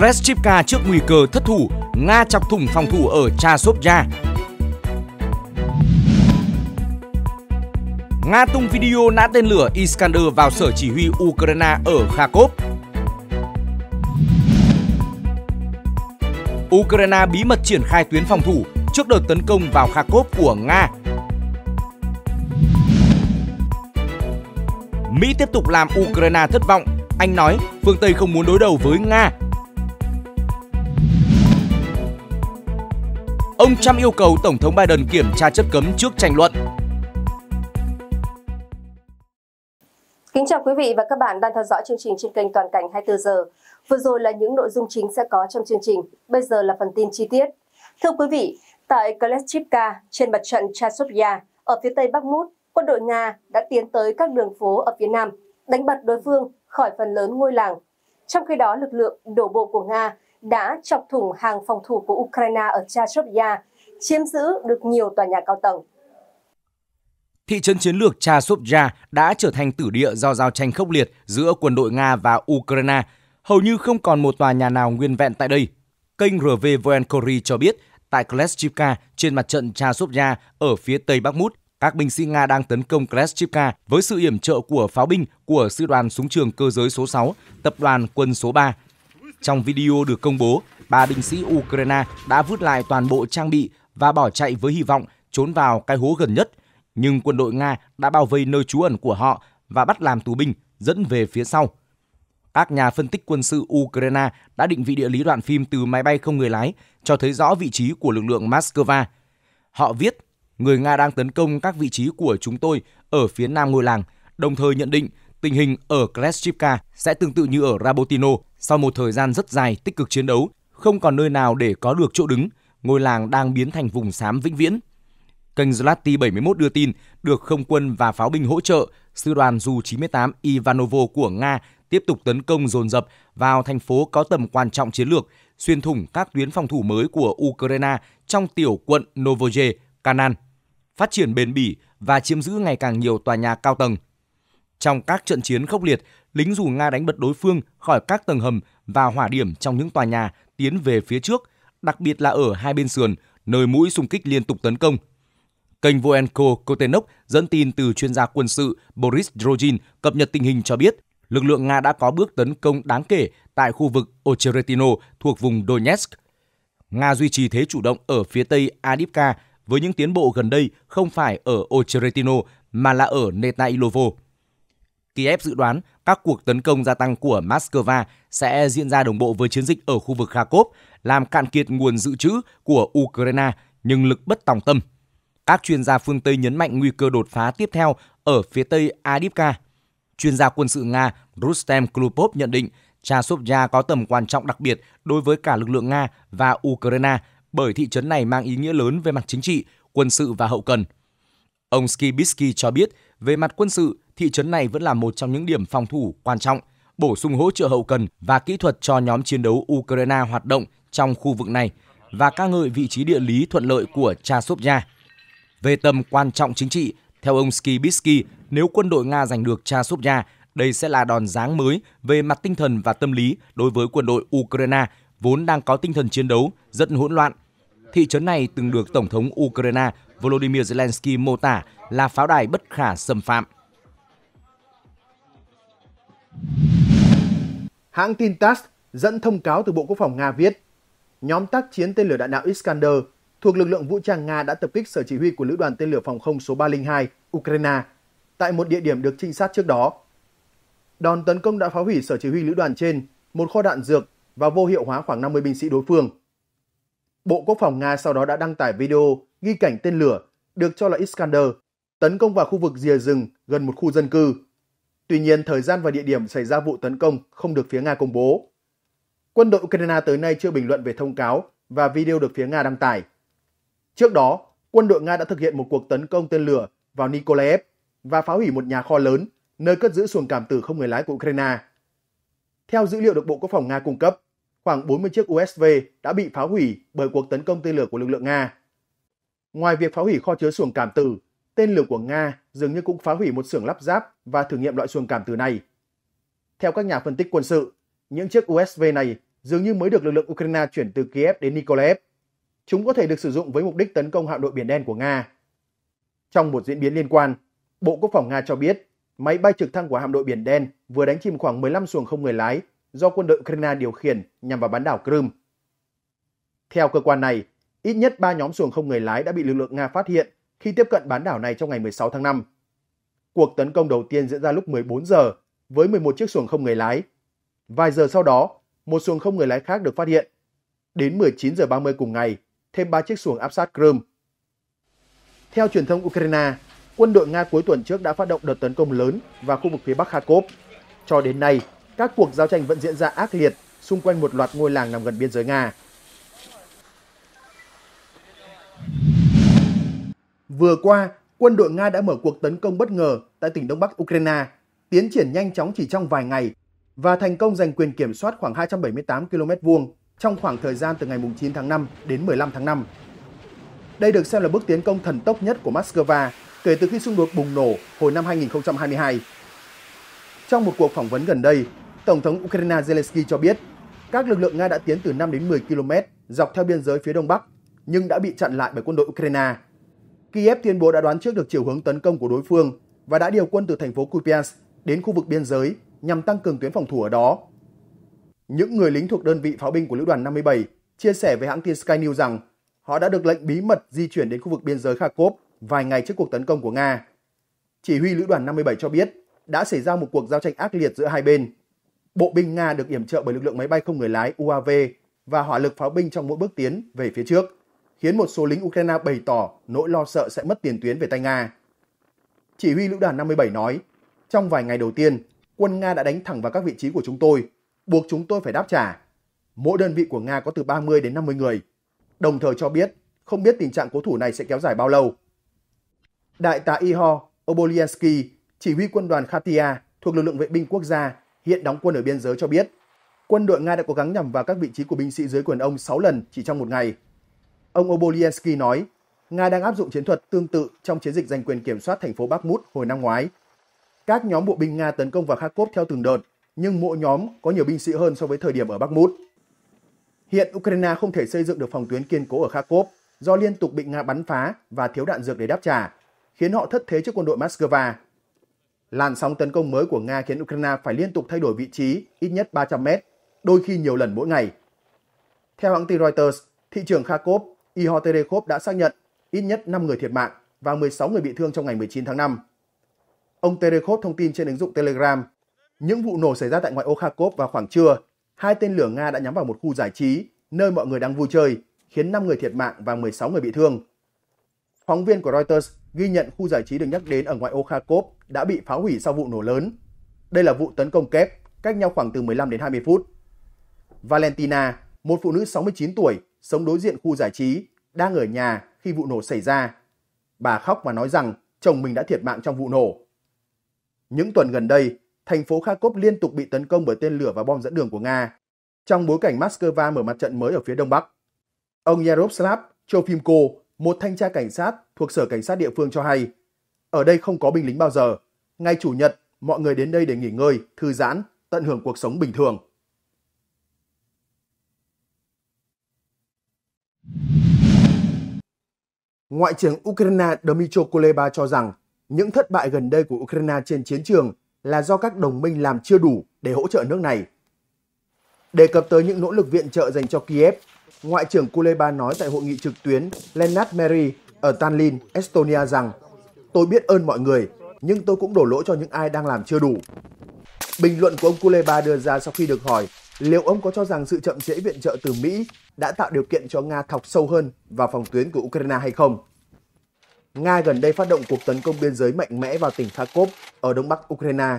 Kreshchivka trước nguy cơ thất thủ, Nga chọc thủng phòng thủ ở Chasovya. Nga tung video nã tên lửa Iskander vào sở chỉ huy Ukraine ở Kharkov. Ukraine bí mật triển khai tuyến phòng thủ trước đợt tấn công vào Kharkov của Nga. Mỹ tiếp tục làm Ukraine thất vọng. Anh nói phương Tây không muốn đối đầu với Nga Ông Trump yêu cầu Tổng thống Biden kiểm tra chất cấm trước tranh luận. Kính chào quý vị và các bạn đang theo dõi chương trình trên kênh Toàn cảnh 24 giờ. Vừa rồi là những nội dung chính sẽ có trong chương trình, bây giờ là phần tin chi tiết. Thưa quý vị, tại Kleshchivka trên mặt trận Chasovya ở phía tây Bakhmut, quân đội Nga đã tiến tới các đường phố ở phía nam, đánh bật đối phương khỏi phần lớn ngôi làng. Trong khi đó, lực lượng đổ bộ của Nga đã chọc thủng hàng phòng thủ của Ukraine ở Chasovia, chiếm giữ được nhiều tòa nhà cao tầng. Thị trấn chiến lược Chasovia đã trở thành tử địa do giao tranh khốc liệt giữa quân đội Nga và Ukraine. Hầu như không còn một tòa nhà nào nguyên vẹn tại đây. Kênh RV Voenkory cho biết, tại Kleshchivka trên mặt trận Chasovia ở phía tây Bắc Mút, các binh sĩ Nga đang tấn công Kleshchivka với sự yểm trợ của pháo binh của sư đoàn súng trường cơ giới số 6, tập đoàn quân số 3 trong video được công bố, ba binh sĩ Ukraine đã vứt lại toàn bộ trang bị và bỏ chạy với hy vọng trốn vào cái hố gần nhất. Nhưng quân đội Nga đã bao vây nơi trú ẩn của họ và bắt làm tù binh dẫn về phía sau. Các nhà phân tích quân sự Ukraine đã định vị địa lý đoạn phim từ máy bay không người lái, cho thấy rõ vị trí của lực lượng Moscow. Họ viết, người Nga đang tấn công các vị trí của chúng tôi ở phía nam ngôi làng, đồng thời nhận định tình hình ở Kleshchivka sẽ tương tự như ở Rabotino, sau một thời gian rất dài tích cực chiến đấu, không còn nơi nào để có được chỗ đứng, ngôi làng đang biến thành vùng xám vĩnh viễn. Kênh Zlati 71 đưa tin được không quân và pháo binh hỗ trợ, sư đoàn Su-98 Ivanovo của Nga tiếp tục tấn công dồn dập vào thành phố có tầm quan trọng chiến lược, xuyên thủng các tuyến phòng thủ mới của Ukraine trong tiểu quận Novoje, Kanan. Phát triển bền bỉ và chiếm giữ ngày càng nhiều tòa nhà cao tầng – trong các trận chiến khốc liệt, lính dù Nga đánh bật đối phương khỏi các tầng hầm và hỏa điểm trong những tòa nhà tiến về phía trước, đặc biệt là ở hai bên sườn, nơi mũi xung kích liên tục tấn công. Kênh Voenko Kotenok dẫn tin từ chuyên gia quân sự Boris Drogin cập nhật tình hình cho biết lực lượng Nga đã có bước tấn công đáng kể tại khu vực Ocheretino thuộc vùng Donetsk. Nga duy trì thế chủ động ở phía tây Adipka với những tiến bộ gần đây không phải ở Ocheretino mà là ở Netailovo. Kiev dự đoán các cuộc tấn công gia tăng của Moscow sẽ diễn ra đồng bộ với chiến dịch ở khu vực Kharkov, làm cạn kiệt nguồn dự trữ của Ukraine nhưng lực bất tòng tâm. Các chuyên gia phương Tây nhấn mạnh nguy cơ đột phá tiếp theo ở phía tây Adivka. Chuyên gia quân sự Nga Rustem Klupov nhận định Chasovya có tầm quan trọng đặc biệt đối với cả lực lượng Nga và Ukraine bởi thị trấn này mang ý nghĩa lớn về mặt chính trị, quân sự và hậu cần – Ông Skibitsky cho biết, về mặt quân sự, thị trấn này vẫn là một trong những điểm phòng thủ quan trọng, bổ sung hỗ trợ hậu cần và kỹ thuật cho nhóm chiến đấu Ukraine hoạt động trong khu vực này và ca ngợi vị trí địa lý thuận lợi của Chasovya. Về tầm quan trọng chính trị, theo ông Skibitsky, nếu quân đội Nga giành được Chasovya, đây sẽ là đòn giáng mới về mặt tinh thần và tâm lý đối với quân đội Ukraine vốn đang có tinh thần chiến đấu rất hỗn loạn. Thị trấn này từng được Tổng thống Ukraine Volodymyr Zelensky mô tả là pháo đài bất khả xâm phạm. Hãng tin TASS dẫn thông cáo từ Bộ Quốc phòng Nga viết, nhóm tác chiến tên lửa đạn đạo Iskander thuộc lực lượng vũ trang Nga đã tập kích sở chỉ huy của lữ đoàn tên lửa phòng không số 302 Ukraine tại một địa điểm được trinh sát trước đó. Đòn tấn công đã phá hủy sở chỉ huy lữ đoàn trên, một kho đạn dược và vô hiệu hóa khoảng 50 binh sĩ đối phương. Bộ Quốc phòng Nga sau đó đã đăng tải video ghi cảnh tên lửa được cho là Iskander tấn công vào khu vực rìa rừng gần một khu dân cư. Tuy nhiên, thời gian và địa điểm xảy ra vụ tấn công không được phía Nga công bố. Quân đội Ukraine tới nay chưa bình luận về thông cáo và video được phía Nga đăng tải. Trước đó, quân đội Nga đã thực hiện một cuộc tấn công tên lửa vào Nikolaev và phá hủy một nhà kho lớn nơi cất giữ xuồng cảm tử không người lái của Ukraine. Theo dữ liệu được Bộ Quốc phòng Nga cung cấp, khoảng 40 chiếc USV đã bị phá hủy bởi cuộc tấn công tên lửa của lực lượng Nga. Ngoài việc phá hủy kho chứa xuồng cảm tử, tên lửa của Nga dường như cũng phá hủy một xưởng lắp ráp và thử nghiệm loại xuồng cảm tử này. Theo các nhà phân tích quân sự, những chiếc USV này dường như mới được lực lượng Ukraine chuyển từ Kiev đến Nikolaev. Chúng có thể được sử dụng với mục đích tấn công hạm đội Biển Đen của Nga. Trong một diễn biến liên quan, Bộ Quốc phòng Nga cho biết máy bay trực thăng của hạm đội Biển Đen vừa đánh chìm khoảng 15 xuồng không người lái do quân đội Ukraine điều khiển nhằm vào bán đảo Crimea. Theo cơ quan này, Ít nhất 3 nhóm xuồng không người lái đã bị lực lượng Nga phát hiện khi tiếp cận bán đảo này trong ngày 16 tháng 5. Cuộc tấn công đầu tiên diễn ra lúc 14 giờ với 11 chiếc xuồng không người lái. Vài giờ sau đó, một xuồng không người lái khác được phát hiện. Đến 19 giờ 30 cùng ngày, thêm 3 chiếc xuồng áp sát Crimea. Theo truyền thông Ukraine, quân đội Nga cuối tuần trước đã phát động đợt tấn công lớn vào khu vực phía Bắc Kharkov. Cho đến nay, các cuộc giao tranh vẫn diễn ra ác liệt xung quanh một loạt ngôi làng nằm gần biên giới Nga. Vừa qua, quân đội Nga đã mở cuộc tấn công bất ngờ tại tỉnh Đông Bắc Ukraine, tiến triển nhanh chóng chỉ trong vài ngày và thành công giành quyền kiểm soát khoảng 278 km vuông trong khoảng thời gian từ ngày 9 tháng 5 đến 15 tháng 5. Đây được xem là bước tiến công thần tốc nhất của Moscow kể từ khi xung đột bùng nổ hồi năm 2022. Trong một cuộc phỏng vấn gần đây, Tổng thống Ukraine Zelensky cho biết các lực lượng Nga đã tiến từ 5 đến 10 km dọc theo biên giới phía đông bắc, nhưng đã bị chặn lại bởi quân đội Ukraine. Kiev tuyên bố đã đoán trước được chiều hướng tấn công của đối phương và đã điều quân từ thành phố Kupiansk đến khu vực biên giới nhằm tăng cường tuyến phòng thủ ở đó. Những người lính thuộc đơn vị pháo binh của lữ đoàn 57 chia sẻ với hãng tin Sky News rằng họ đã được lệnh bí mật di chuyển đến khu vực biên giới Kharkov vài ngày trước cuộc tấn công của Nga. Chỉ huy lữ đoàn 57 cho biết đã xảy ra một cuộc giao tranh ác liệt giữa hai bên. Bộ binh Nga được yểm trợ bởi lực lượng máy bay không người lái UAV và hỏa lực pháo binh trong mỗi bước tiến về phía trước khiến một số lính Ukraine bày tỏ nỗi lo sợ sẽ mất tiền tuyến về tay Nga. Chỉ huy lữ đoàn 57 nói, trong vài ngày đầu tiên, quân Nga đã đánh thẳng vào các vị trí của chúng tôi, buộc chúng tôi phải đáp trả. Mỗi đơn vị của Nga có từ 30 đến 50 người, đồng thời cho biết không biết tình trạng cố thủ này sẽ kéo dài bao lâu. Đại tá Iho Oboliansky, chỉ huy quân đoàn Khatia thuộc lực lượng vệ binh quốc gia, hiện đóng quân ở biên giới cho biết, quân đội Nga đã cố gắng nhằm vào các vị trí của binh sĩ dưới quyền ông 6 lần chỉ trong một ngày. Ông Obolensky nói, Nga đang áp dụng chiến thuật tương tự trong chiến dịch giành quyền kiểm soát thành phố Bakhmut hồi năm ngoái. Các nhóm bộ binh Nga tấn công vào Kharkov theo từng đợt, nhưng mỗi nhóm có nhiều binh sĩ hơn so với thời điểm ở Bakhmut. Hiện Ukraine không thể xây dựng được phòng tuyến kiên cố ở Kharkov do liên tục bị Nga bắn phá và thiếu đạn dược để đáp trả, khiến họ thất thế trước quân đội Moscow. Làn sóng tấn công mới của Nga khiến Ukraine phải liên tục thay đổi vị trí ít nhất 300 mét, đôi khi nhiều lần mỗi ngày. Theo hãng tin Reuters, thị trường Kharkov Ihor Terekhov đã xác nhận ít nhất 5 người thiệt mạng và 16 người bị thương trong ngày 19 tháng 5. Ông Terekhov thông tin trên ứng dụng Telegram, những vụ nổ xảy ra tại ngoại ô Kharkov vào khoảng trưa, hai tên lửa Nga đã nhắm vào một khu giải trí, nơi mọi người đang vui chơi, khiến 5 người thiệt mạng và 16 người bị thương. Phóng viên của Reuters ghi nhận khu giải trí được nhắc đến ở ngoại ô Kharkov đã bị phá hủy sau vụ nổ lớn. Đây là vụ tấn công kép, cách nhau khoảng từ 15 đến 20 phút. Valentina, một phụ nữ 69 tuổi, sống đối diện khu giải trí, đang ở nhà khi vụ nổ xảy ra. Bà khóc và nói rằng chồng mình đã thiệt mạng trong vụ nổ. Những tuần gần đây, thành phố Kharkov liên tục bị tấn công bởi tên lửa và bom dẫn đường của Nga, trong bối cảnh Moscow mở mặt trận mới ở phía đông bắc. Ông Yaroslav Chofimko, một thanh tra cảnh sát thuộc sở cảnh sát địa phương cho hay, ở đây không có binh lính bao giờ. Ngày Chủ nhật, mọi người đến đây để nghỉ ngơi, thư giãn, tận hưởng cuộc sống bình thường. Ngoại trưởng Ukraine Dmytro Kuleba cho rằng những thất bại gần đây của Ukraine trên chiến trường là do các đồng minh làm chưa đủ để hỗ trợ nước này. Đề cập tới những nỗ lực viện trợ dành cho Kiev, Ngoại trưởng Kuleba nói tại hội nghị trực tuyến Lennart mary ở Tallinn, Estonia rằng Tôi biết ơn mọi người, nhưng tôi cũng đổ lỗi cho những ai đang làm chưa đủ. Bình luận của ông Kuleba đưa ra sau khi được hỏi liệu ông có cho rằng sự chậm trễ viện trợ từ Mỹ đã tạo điều kiện cho Nga thọc sâu hơn vào phòng tuyến của Ukraine hay không? Nga gần đây phát động cuộc tấn công biên giới mạnh mẽ vào tỉnh Kharkov ở đông bắc Ukraine,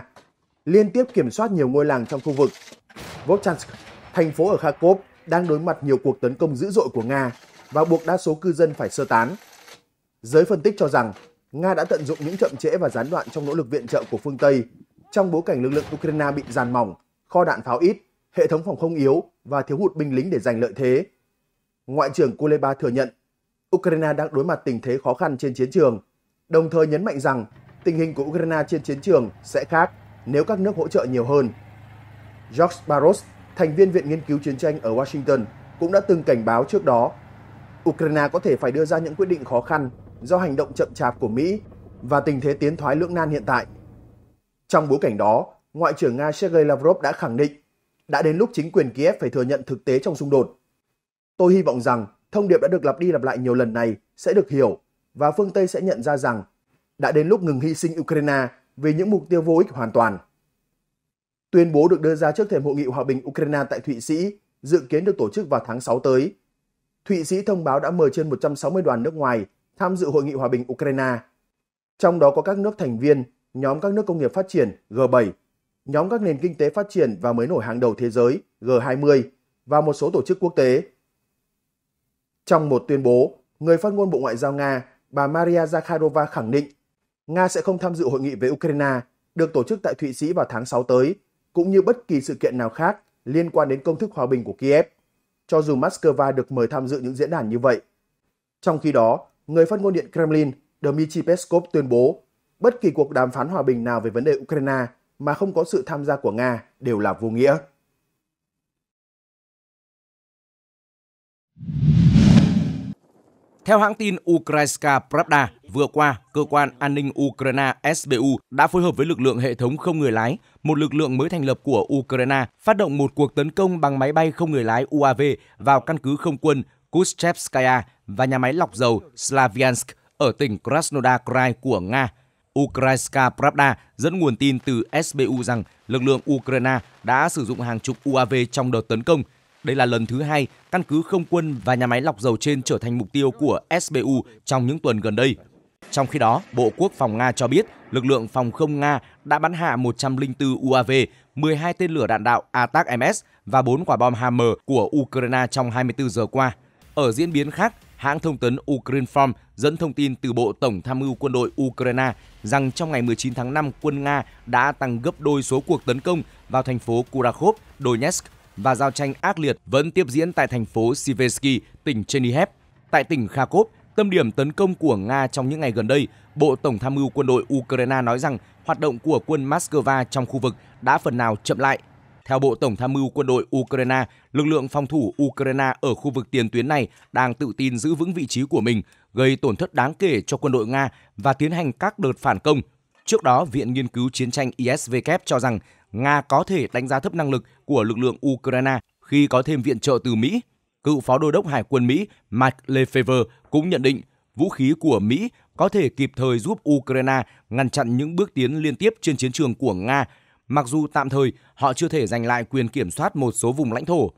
liên tiếp kiểm soát nhiều ngôi làng trong khu vực. Volchansk, thành phố ở Kharkov, đang đối mặt nhiều cuộc tấn công dữ dội của Nga và buộc đa số cư dân phải sơ tán. Giới phân tích cho rằng Nga đã tận dụng những chậm trễ và gián đoạn trong nỗ lực viện trợ của phương Tây trong bối cảnh lực lượng Ukraine bị giàn mỏng, kho đạn pháo ít hệ thống phòng không yếu và thiếu hụt binh lính để giành lợi thế. Ngoại trưởng Kuleba thừa nhận Ukraine đang đối mặt tình thế khó khăn trên chiến trường, đồng thời nhấn mạnh rằng tình hình của Ukraine trên chiến trường sẽ khác nếu các nước hỗ trợ nhiều hơn. George Barros, thành viên Viện Nghiên cứu Chiến tranh ở Washington, cũng đã từng cảnh báo trước đó Ukraine có thể phải đưa ra những quyết định khó khăn do hành động chậm chạp của Mỹ và tình thế tiến thoái lưỡng nan hiện tại. Trong bối cảnh đó, Ngoại trưởng Nga Sergei Lavrov đã khẳng định đã đến lúc chính quyền Kiev phải thừa nhận thực tế trong xung đột. Tôi hy vọng rằng thông điệp đã được lặp đi lặp lại nhiều lần này sẽ được hiểu và phương Tây sẽ nhận ra rằng đã đến lúc ngừng hy sinh Ukraine vì những mục tiêu vô ích hoàn toàn. Tuyên bố được đưa ra trước thềm hội nghị hòa bình Ukraine tại Thụy Sĩ, dự kiến được tổ chức vào tháng 6 tới. Thụy Sĩ thông báo đã mời trên 160 đoàn nước ngoài tham dự hội nghị hòa bình Ukraine, trong đó có các nước thành viên, nhóm các nước công nghiệp phát triển G7 nhóm các nền kinh tế phát triển và mới nổi hàng đầu thế giới G20 và một số tổ chức quốc tế. Trong một tuyên bố, người phát ngôn Bộ Ngoại giao Nga, bà Maria Zakharova khẳng định Nga sẽ không tham dự hội nghị về Ukraine được tổ chức tại Thụy Sĩ vào tháng 6 tới, cũng như bất kỳ sự kiện nào khác liên quan đến công thức hòa bình của Kiev, cho dù Moscow được mời tham dự những diễn đàn như vậy. Trong khi đó, người phát ngôn Điện Kremlin Dmitry Peskov tuyên bố bất kỳ cuộc đàm phán hòa bình nào về vấn đề Ukraine mà không có sự tham gia của Nga đều là vô nghĩa. Theo hãng tin Ukrainska Pravda, vừa qua, cơ quan an ninh Ukraine SBU đã phối hợp với lực lượng hệ thống không người lái, một lực lượng mới thành lập của Ukraine, phát động một cuộc tấn công bằng máy bay không người lái UAV vào căn cứ không quân Kuchevskaya và nhà máy lọc dầu Slavyansk ở tỉnh Krasnodar Krai của Nga Ukrainska Pravda dẫn nguồn tin từ SBU rằng lực lượng Ukraine đã sử dụng hàng chục UAV trong đợt tấn công. Đây là lần thứ hai căn cứ không quân và nhà máy lọc dầu trên trở thành mục tiêu của SBU trong những tuần gần đây. Trong khi đó, Bộ Quốc phòng Nga cho biết lực lượng phòng không Nga đã bắn hạ 104 UAV, 12 tên lửa đạn đạo Atak-MS và 4 quả bom HIMARS của Ukraine trong 24 giờ qua. Ở diễn biến khác, hãng thông tấn Ukrinform dẫn thông tin từ Bộ Tổng tham mưu quân đội Ukraine rằng trong ngày 19 tháng 5, quân Nga đã tăng gấp đôi số cuộc tấn công vào thành phố Kurakhov, Donetsk và giao tranh ác liệt vẫn tiếp diễn tại thành phố Siversky, tỉnh Chernihiv. Tại tỉnh Kharkov, tâm điểm tấn công của Nga trong những ngày gần đây, Bộ Tổng tham mưu quân đội Ukraine nói rằng hoạt động của quân Moscow trong khu vực đã phần nào chậm lại – theo Bộ Tổng tham mưu quân đội Ukraine, lực lượng phòng thủ Ukraine ở khu vực tiền tuyến này đang tự tin giữ vững vị trí của mình, gây tổn thất đáng kể cho quân đội Nga và tiến hành các đợt phản công. Trước đó, Viện Nghiên cứu Chiến tranh ISW cho rằng Nga có thể đánh giá thấp năng lực của lực lượng Ukraine khi có thêm viện trợ từ Mỹ. Cựu phó đô đốc Hải quân Mỹ Mike Lefevre cũng nhận định vũ khí của Mỹ có thể kịp thời giúp Ukraine ngăn chặn những bước tiến liên tiếp trên chiến trường của Nga mặc dù tạm thời họ chưa thể giành lại quyền kiểm soát một số vùng lãnh thổ.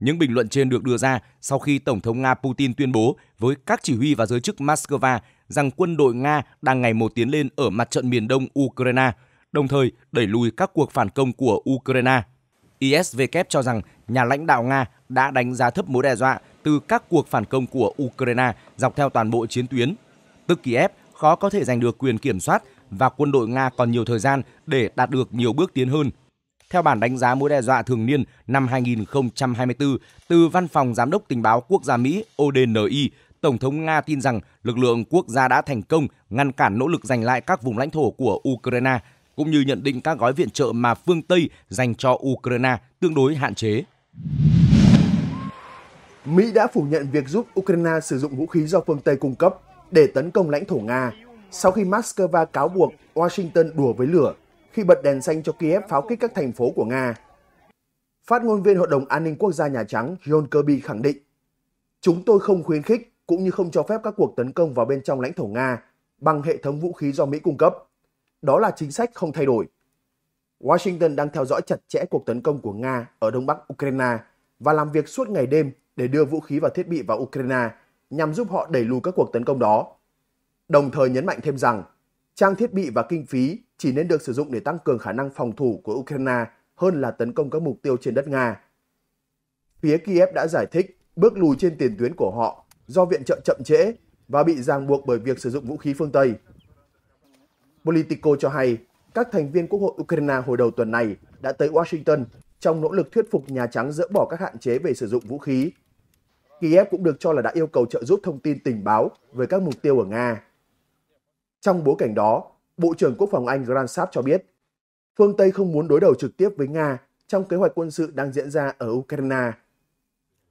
Những bình luận trên được đưa ra sau khi Tổng thống Nga Putin tuyên bố với các chỉ huy và giới chức Moscow rằng quân đội Nga đang ngày một tiến lên ở mặt trận miền đông Ukraine, đồng thời đẩy lùi các cuộc phản công của Ukraine. ISW cho rằng nhà lãnh đạo Nga đã đánh giá thấp mối đe dọa từ các cuộc phản công của Ukraine dọc theo toàn bộ chiến tuyến. Tức Kiev khó có thể giành được quyền kiểm soát và quân đội Nga còn nhiều thời gian để đạt được nhiều bước tiến hơn. Theo bản đánh giá mối đe dọa thường niên năm 2024 từ Văn phòng Giám đốc Tình báo Quốc gia Mỹ ODNI, Tổng thống Nga tin rằng lực lượng quốc gia đã thành công ngăn cản nỗ lực giành lại các vùng lãnh thổ của Ukraine, cũng như nhận định các gói viện trợ mà phương Tây dành cho Ukraine tương đối hạn chế. Mỹ đã phủ nhận việc giúp Ukraine sử dụng vũ khí do phương Tây cung cấp để tấn công lãnh thổ Nga sau khi Moscow cáo buộc Washington đùa với lửa khi bật đèn xanh cho Kiev pháo kích các thành phố của Nga. Phát ngôn viên Hội đồng An ninh Quốc gia Nhà Trắng John Kirby khẳng định, Chúng tôi không khuyến khích cũng như không cho phép các cuộc tấn công vào bên trong lãnh thổ Nga bằng hệ thống vũ khí do Mỹ cung cấp. Đó là chính sách không thay đổi. Washington đang theo dõi chặt chẽ cuộc tấn công của Nga ở đông bắc Ukraine và làm việc suốt ngày đêm để đưa vũ khí và thiết bị vào Ukraine nhằm giúp họ đẩy lùi các cuộc tấn công đó đồng thời nhấn mạnh thêm rằng trang thiết bị và kinh phí chỉ nên được sử dụng để tăng cường khả năng phòng thủ của Ukraine hơn là tấn công các mục tiêu trên đất Nga. Phía Kiev đã giải thích bước lùi trên tiền tuyến của họ do viện trợ chậm trễ và bị ràng buộc bởi việc sử dụng vũ khí phương Tây. Politico cho hay các thành viên Quốc hội Ukraine hồi đầu tuần này đã tới Washington trong nỗ lực thuyết phục Nhà Trắng dỡ bỏ các hạn chế về sử dụng vũ khí. Kiev cũng được cho là đã yêu cầu trợ giúp thông tin tình báo về các mục tiêu ở Nga. Trong bối cảnh đó, Bộ trưởng Quốc phòng Anh Grant Sharp cho biết, phương Tây không muốn đối đầu trực tiếp với Nga trong kế hoạch quân sự đang diễn ra ở Ukraine.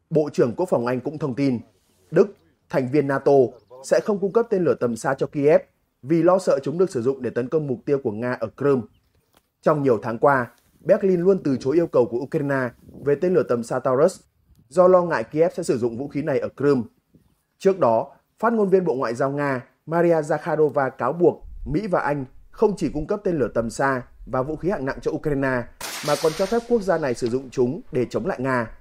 Bộ trưởng Quốc phòng Anh cũng thông tin, Đức, thành viên NATO, sẽ không cung cấp tên lửa tầm xa cho Kiev vì lo sợ chúng được sử dụng để tấn công mục tiêu của Nga ở Crimea. Trong nhiều tháng qua, Berlin luôn từ chối yêu cầu của Ukraine về tên lửa tầm xa Taurus do lo ngại Kiev sẽ sử dụng vũ khí này ở Crimea. Trước đó, phát ngôn viên Bộ Ngoại giao Nga Maria Zakharova cáo buộc Mỹ và Anh không chỉ cung cấp tên lửa tầm xa và vũ khí hạng nặng cho Ukraine mà còn cho phép quốc gia này sử dụng chúng để chống lại Nga.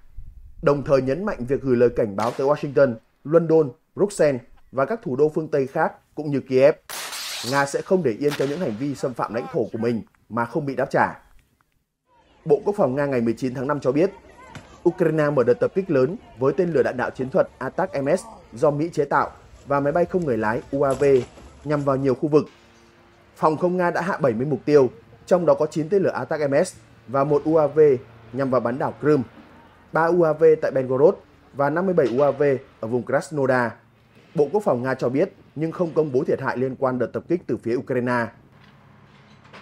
Đồng thời nhấn mạnh việc gửi lời cảnh báo tới Washington, London, Bruxelles và các thủ đô phương Tây khác cũng như Kiev. Nga sẽ không để yên cho những hành vi xâm phạm lãnh thổ của mình mà không bị đáp trả. Bộ Quốc phòng Nga ngày 19 tháng 5 cho biết, Ukraine mở đợt tập kích lớn với tên lửa đạn đạo chiến thuật Atak-MS do Mỹ chế tạo và máy bay không người lái UAV nhằm vào nhiều khu vực. Phòng không Nga đã hạ 70 mục tiêu, trong đó có 9 tên lửa Atak-MS và một UAV nhằm vào bán đảo Crimea, 3 UAV tại Belgorod và 57 UAV ở vùng Krasnodar. Bộ Quốc phòng Nga cho biết nhưng không công bố thiệt hại liên quan đợt tập kích từ phía Ukraine.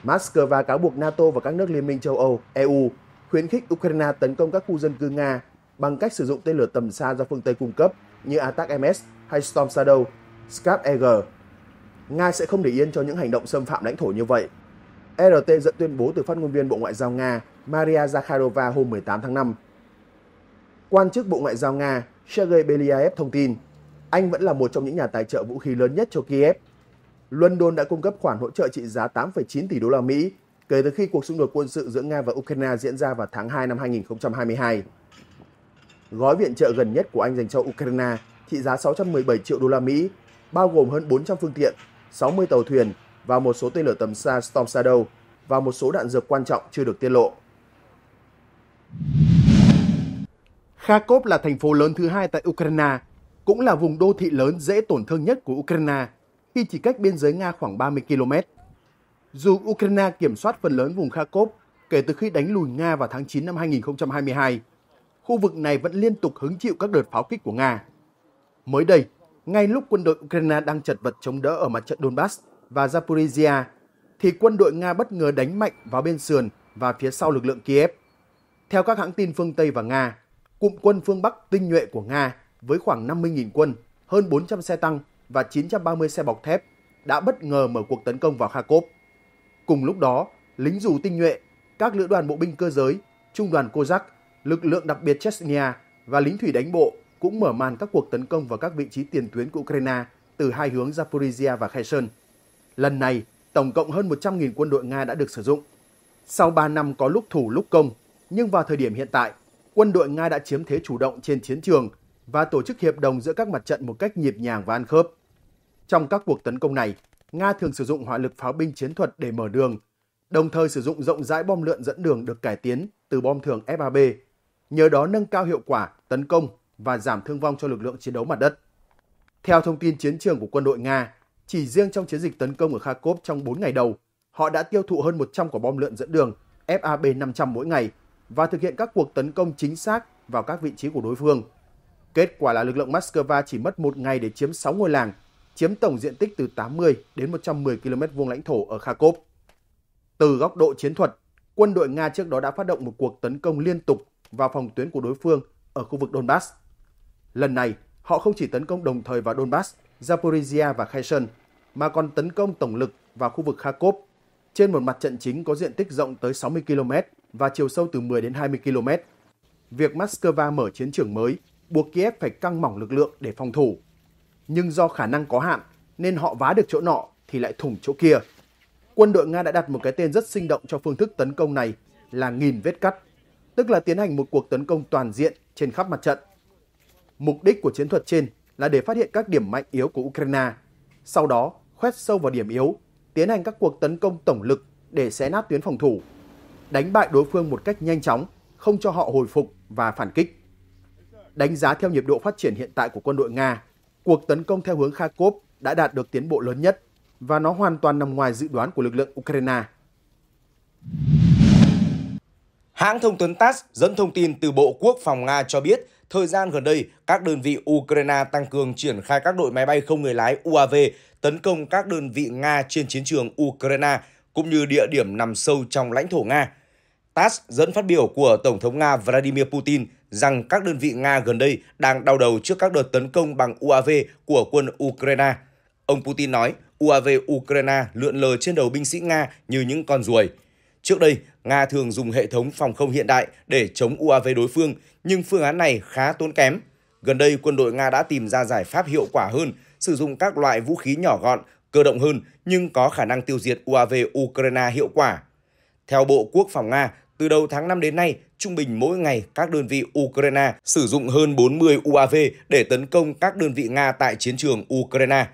Moscow cáo buộc NATO và các nước Liên minh châu Âu, EU khuyến khích Ukraine tấn công các khu dân cư Nga bằng cách sử dụng tên lửa tầm xa do phương Tây cung cấp như Atak-MS hay Storm Shadow, Scap EG. Nga sẽ không để yên cho những hành động xâm phạm lãnh thổ như vậy. RT dẫn tuyên bố từ phát ngôn viên Bộ Ngoại giao Nga Maria Zakharova hôm 18 tháng 5. Quan chức Bộ Ngoại giao Nga Sergei Beliaev thông tin, Anh vẫn là một trong những nhà tài trợ vũ khí lớn nhất cho Kiev. London đã cung cấp khoản hỗ trợ trị giá 8,9 tỷ đô la Mỹ kể từ khi cuộc xung đột quân sự giữa Nga và Ukraine diễn ra vào tháng 2 năm 2022. Gói viện trợ gần nhất của Anh dành cho Ukraine trị giá 617 triệu đô la Mỹ, bao gồm hơn 400 phương tiện, 60 tàu thuyền và một số tên lửa tầm xa Storm Shadow và một số đạn dược quan trọng chưa được tiết lộ. Kharkov là thành phố lớn thứ hai tại Ukraine, cũng là vùng đô thị lớn dễ tổn thương nhất của Ukraine khi chỉ cách biên giới Nga khoảng 30 km. Dù Ukraine kiểm soát phần lớn vùng Kharkov kể từ khi đánh lùi Nga vào tháng 9 năm 2022, khu vực này vẫn liên tục hứng chịu các đợt pháo kích của Nga. Mới đây, ngay lúc quân đội Ukraine đang chật vật chống đỡ ở mặt trận Donbass và Zaporizhia, thì quân đội Nga bất ngờ đánh mạnh vào bên sườn và phía sau lực lượng Kiev. Theo các hãng tin phương Tây và Nga, cụm quân phương Bắc tinh nhuệ của Nga với khoảng 50.000 quân, hơn 400 xe tăng và 930 xe bọc thép đã bất ngờ mở cuộc tấn công vào Kharkov. Cùng lúc đó, lính dù tinh nhuệ, các lữ đoàn bộ binh cơ giới, trung đoàn Kozak, lực lượng đặc biệt Chechnya và lính thủy đánh bộ cũng mở màn các cuộc tấn công vào các vị trí tiền tuyến của Ukraine từ hai hướng Zaporizhia và Kherson. Lần này, tổng cộng hơn 100.000 quân đội Nga đã được sử dụng. Sau 3 năm có lúc thủ lúc công, nhưng vào thời điểm hiện tại, quân đội Nga đã chiếm thế chủ động trên chiến trường và tổ chức hiệp đồng giữa các mặt trận một cách nhịp nhàng và ăn khớp. Trong các cuộc tấn công này, Nga thường sử dụng hỏa lực pháo binh chiến thuật để mở đường, đồng thời sử dụng rộng rãi bom lượn dẫn đường được cải tiến từ bom thường FAB, nhờ đó nâng cao hiệu quả tấn công và giảm thương vong cho lực lượng chiến đấu mặt đất. Theo thông tin chiến trường của quân đội Nga, chỉ riêng trong chiến dịch tấn công ở Kharkov trong 4 ngày đầu, họ đã tiêu thụ hơn 100 quả bom lượn dẫn đường FAB-500 mỗi ngày và thực hiện các cuộc tấn công chính xác vào các vị trí của đối phương. Kết quả là lực lượng Moscow chỉ mất một ngày để chiếm 6 ngôi làng, chiếm tổng diện tích từ 80 đến 110 km vuông lãnh thổ ở Kharkov. Từ góc độ chiến thuật, quân đội Nga trước đó đã phát động một cuộc tấn công liên tục vào phòng tuyến của đối phương ở khu vực Donbass. Lần này, họ không chỉ tấn công đồng thời vào Donbass, Zaporizhia và Kherson, mà còn tấn công tổng lực vào khu vực Kharkov, trên một mặt trận chính có diện tích rộng tới 60 km và chiều sâu từ 10 đến 20 km. Việc Moscow mở chiến trường mới buộc Kiev phải căng mỏng lực lượng để phòng thủ. Nhưng do khả năng có hạn nên họ vá được chỗ nọ thì lại thủng chỗ kia. Quân đội Nga đã đặt một cái tên rất sinh động cho phương thức tấn công này là nghìn vết cắt, tức là tiến hành một cuộc tấn công toàn diện trên khắp mặt trận. Mục đích của chiến thuật trên là để phát hiện các điểm mạnh yếu của Ukraine, sau đó khoét sâu vào điểm yếu, tiến hành các cuộc tấn công tổng lực để xé nát tuyến phòng thủ, đánh bại đối phương một cách nhanh chóng, không cho họ hồi phục và phản kích. Đánh giá theo nhịp độ phát triển hiện tại của quân đội Nga, cuộc tấn công theo hướng Kharkov đã đạt được tiến bộ lớn nhất và nó hoàn toàn nằm ngoài dự đoán của lực lượng Ukraine. Hãng thông tấn TASS dẫn thông tin từ Bộ Quốc phòng Nga cho biết thời gian gần đây, các đơn vị Ukraine tăng cường triển khai các đội máy bay không người lái UAV tấn công các đơn vị Nga trên chiến trường Ukraine cũng như địa điểm nằm sâu trong lãnh thổ Nga. TASS dẫn phát biểu của Tổng thống Nga Vladimir Putin rằng các đơn vị Nga gần đây đang đau đầu trước các đợt tấn công bằng UAV của quân Ukraine. Ông Putin nói, UAV Ukraine lượn lờ trên đầu binh sĩ Nga như những con ruồi. Trước đây, Nga thường dùng hệ thống phòng không hiện đại để chống UAV đối phương, nhưng phương án này khá tốn kém. Gần đây, quân đội Nga đã tìm ra giải pháp hiệu quả hơn, sử dụng các loại vũ khí nhỏ gọn, cơ động hơn nhưng có khả năng tiêu diệt UAV Ukraine hiệu quả. Theo Bộ Quốc phòng Nga, từ đầu tháng 5 đến nay, trung bình mỗi ngày các đơn vị Ukraine sử dụng hơn 40 UAV để tấn công các đơn vị Nga tại chiến trường Ukraine.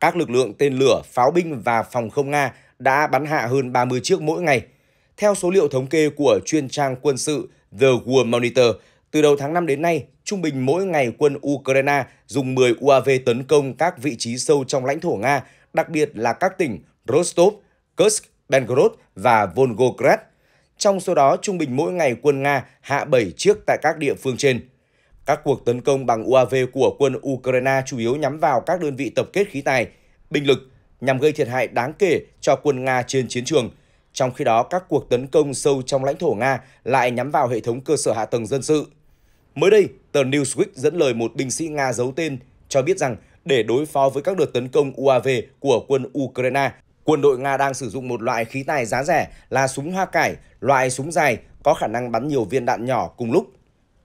Các lực lượng tên lửa, pháo binh và phòng không Nga đã bắn hạ hơn 30 chiếc mỗi ngày – theo số liệu thống kê của chuyên trang quân sự The War Monitor, từ đầu tháng 5 đến nay, trung bình mỗi ngày quân Ukraine dùng 10 UAV tấn công các vị trí sâu trong lãnh thổ Nga, đặc biệt là các tỉnh Rostov, Kursk, Belgorod và Volgograd. Trong số đó, trung bình mỗi ngày quân Nga hạ 7 chiếc tại các địa phương trên. Các cuộc tấn công bằng UAV của quân Ukraine chủ yếu nhắm vào các đơn vị tập kết khí tài, binh lực, nhằm gây thiệt hại đáng kể cho quân Nga trên chiến trường – trong khi đó, các cuộc tấn công sâu trong lãnh thổ Nga lại nhắm vào hệ thống cơ sở hạ tầng dân sự. Mới đây, tờ Newsweek dẫn lời một binh sĩ Nga giấu tên cho biết rằng để đối phó với các đợt tấn công UAV của quân Ukraine, quân đội Nga đang sử dụng một loại khí tài giá rẻ là súng hoa cải, loại súng dài có khả năng bắn nhiều viên đạn nhỏ cùng lúc.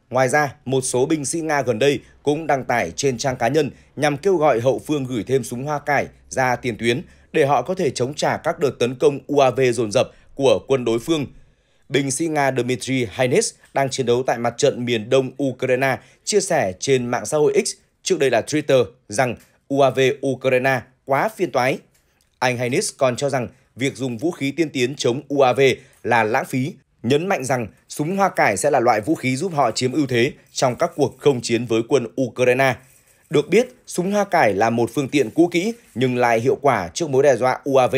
Ngoài ra, một số binh sĩ Nga gần đây cũng đăng tải trên trang cá nhân nhằm kêu gọi hậu phương gửi thêm súng hoa cải ra tiền tuyến để họ có thể chống trả các đợt tấn công UAV dồn dập của quân đối phương. Binh sĩ Nga Dmitry Haines đang chiến đấu tại mặt trận miền đông Ukraine chia sẻ trên mạng xã hội X, trước đây là Twitter, rằng UAV Ukraine quá phiên toái. Anh Haines còn cho rằng việc dùng vũ khí tiên tiến chống UAV là lãng phí, nhấn mạnh rằng súng hoa cải sẽ là loại vũ khí giúp họ chiếm ưu thế trong các cuộc không chiến với quân Ukraine – được biết, súng hoa cải là một phương tiện cũ kỹ nhưng lại hiệu quả trước mối đe dọa UAV.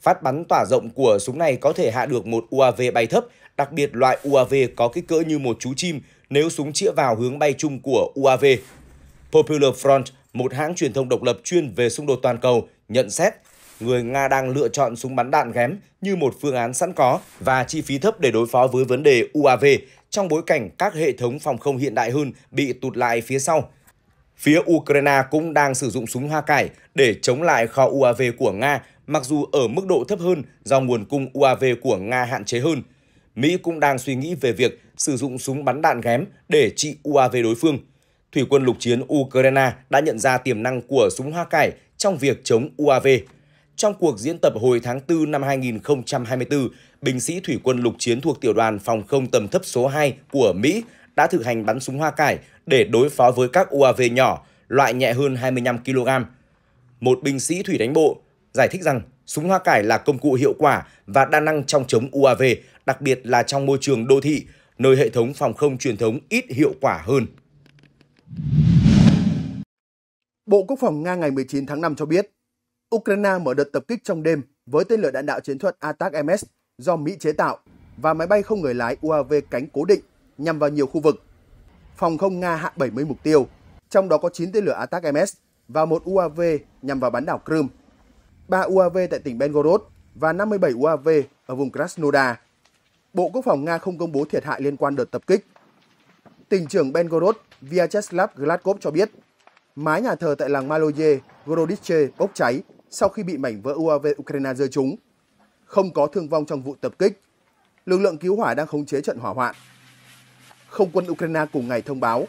Phát bắn tỏa rộng của súng này có thể hạ được một UAV bay thấp, đặc biệt loại UAV có kích cỡ như một chú chim nếu súng chĩa vào hướng bay chung của UAV. Popular Front, một hãng truyền thông độc lập chuyên về xung đột toàn cầu, nhận xét người Nga đang lựa chọn súng bắn đạn ghém như một phương án sẵn có và chi phí thấp để đối phó với vấn đề UAV trong bối cảnh các hệ thống phòng không hiện đại hơn bị tụt lại phía sau. Phía Ukraine cũng đang sử dụng súng hoa cải để chống lại kho UAV của Nga, mặc dù ở mức độ thấp hơn do nguồn cung UAV của Nga hạn chế hơn. Mỹ cũng đang suy nghĩ về việc sử dụng súng bắn đạn ghém để trị UAV đối phương. Thủy quân lục chiến Ukraine đã nhận ra tiềm năng của súng hoa cải trong việc chống UAV. Trong cuộc diễn tập hồi tháng 4 năm 2024, binh sĩ thủy quân lục chiến thuộc tiểu đoàn phòng không tầm thấp số 2 của Mỹ đã thực hành bắn súng hoa cải để đối phó với các UAV nhỏ, loại nhẹ hơn 25 kg. Một binh sĩ thủy đánh bộ giải thích rằng súng hoa cải là công cụ hiệu quả và đa năng trong chống UAV, đặc biệt là trong môi trường đô thị, nơi hệ thống phòng không truyền thống ít hiệu quả hơn. Bộ Quốc phòng Nga ngày 19 tháng 5 cho biết, Ukraine mở đợt tập kích trong đêm với tên lửa đạn đạo chiến thuật Atak-MS do Mỹ chế tạo và máy bay không người lái UAV cánh cố định nhằm vào nhiều khu vực. Phòng không Nga hạ 70 mục tiêu, trong đó có 9 tên lửa Atak-MS và một UAV nhằm vào bán đảo Crimea, 3 UAV tại tỉnh Belgorod và 57 UAV ở vùng Krasnodar. Bộ Quốc phòng Nga không công bố thiệt hại liên quan đợt tập kích. Tỉnh trưởng Belgorod Vyacheslav Gladkov cho biết, mái nhà thờ tại làng Maloye, Gorodice bốc cháy sau khi bị mảnh vỡ UAV Ukraine rơi trúng. Không có thương vong trong vụ tập kích. Lực lượng cứu hỏa đang khống chế trận hỏa hoạn. Không quân Ukraine cùng ngày thông báo,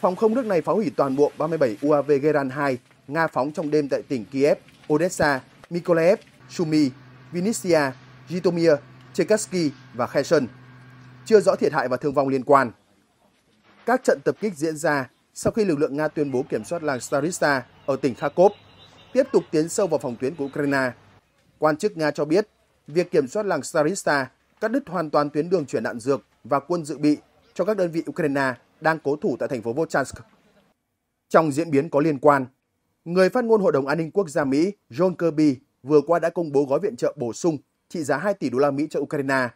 phòng không nước này phá hủy toàn bộ 37 UAV Geran 2 Nga phóng trong đêm tại tỉnh Kiev, Odessa, Mykolaiv, Sumy, Vinnytsia, Zhytomyr, Cherkasky và Kherson. Chưa rõ thiệt hại và thương vong liên quan. Các trận tập kích diễn ra sau khi lực lượng Nga tuyên bố kiểm soát làng Starista ở tỉnh Kharkov, tiếp tục tiến sâu vào phòng tuyến của Ukraine. Quan chức Nga cho biết, việc kiểm soát làng Starista cắt đứt hoàn toàn tuyến đường chuyển đạn dược và quân dự bị cho các đơn vị Ukraine đang cố thủ tại thành phố Volchansk. Trong diễn biến có liên quan, người phát ngôn Hội đồng An ninh Quốc gia Mỹ John Kirby vừa qua đã công bố gói viện trợ bổ sung trị giá 2 tỷ đô la Mỹ cho Ukraine,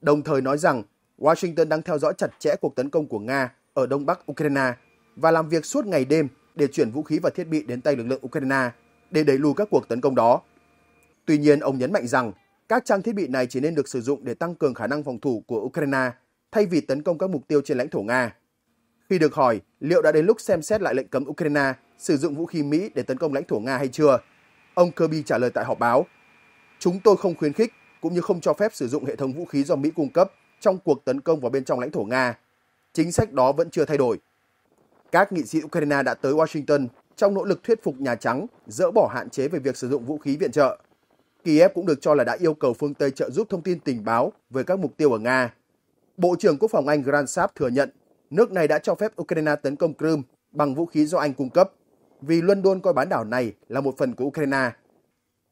đồng thời nói rằng Washington đang theo dõi chặt chẽ cuộc tấn công của Nga ở đông bắc Ukraine và làm việc suốt ngày đêm để chuyển vũ khí và thiết bị đến tay lực lượng Ukraine để đẩy lùi các cuộc tấn công đó. Tuy nhiên, ông nhấn mạnh rằng các trang thiết bị này chỉ nên được sử dụng để tăng cường khả năng phòng thủ của Ukraine thay vì tấn công các mục tiêu trên lãnh thổ Nga. Khi được hỏi liệu đã đến lúc xem xét lại lệnh cấm Ukraine sử dụng vũ khí Mỹ để tấn công lãnh thổ Nga hay chưa, ông Kirby trả lời tại họp báo, Chúng tôi không khuyến khích cũng như không cho phép sử dụng hệ thống vũ khí do Mỹ cung cấp trong cuộc tấn công vào bên trong lãnh thổ Nga. Chính sách đó vẫn chưa thay đổi. Các nghị sĩ Ukraine đã tới Washington trong nỗ lực thuyết phục Nhà Trắng dỡ bỏ hạn chế về việc sử dụng vũ khí viện trợ. Kiev cũng được cho là đã yêu cầu phương Tây trợ giúp thông tin tình báo về các mục tiêu ở Nga. Bộ trưởng Quốc phòng Anh Grant Sharp thừa nhận nước này đã cho phép Ukraine tấn công Crimea bằng vũ khí do Anh cung cấp, vì London coi bán đảo này là một phần của Ukraine.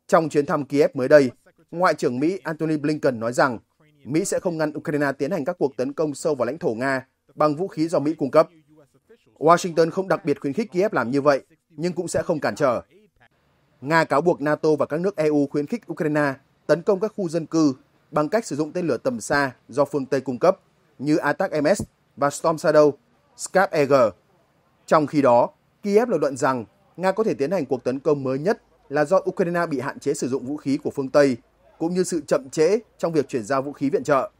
Trong chuyến thăm Kiev mới đây, Ngoại trưởng Mỹ Antony Blinken nói rằng Mỹ sẽ không ngăn Ukraine tiến hành các cuộc tấn công sâu vào lãnh thổ Nga bằng vũ khí do Mỹ cung cấp. Washington không đặc biệt khuyến khích Kiev làm như vậy, nhưng cũng sẽ không cản trở. Nga cáo buộc NATO và các nước EU khuyến khích Ukraine tấn công các khu dân cư bằng cách sử dụng tên lửa tầm xa do phương Tây cung cấp như Attack-MS và Storm Shadow, Scap EG. Trong khi đó, Kiev lập luận rằng Nga có thể tiến hành cuộc tấn công mới nhất là do Ukraine bị hạn chế sử dụng vũ khí của phương Tây, cũng như sự chậm trễ trong việc chuyển giao vũ khí viện trợ.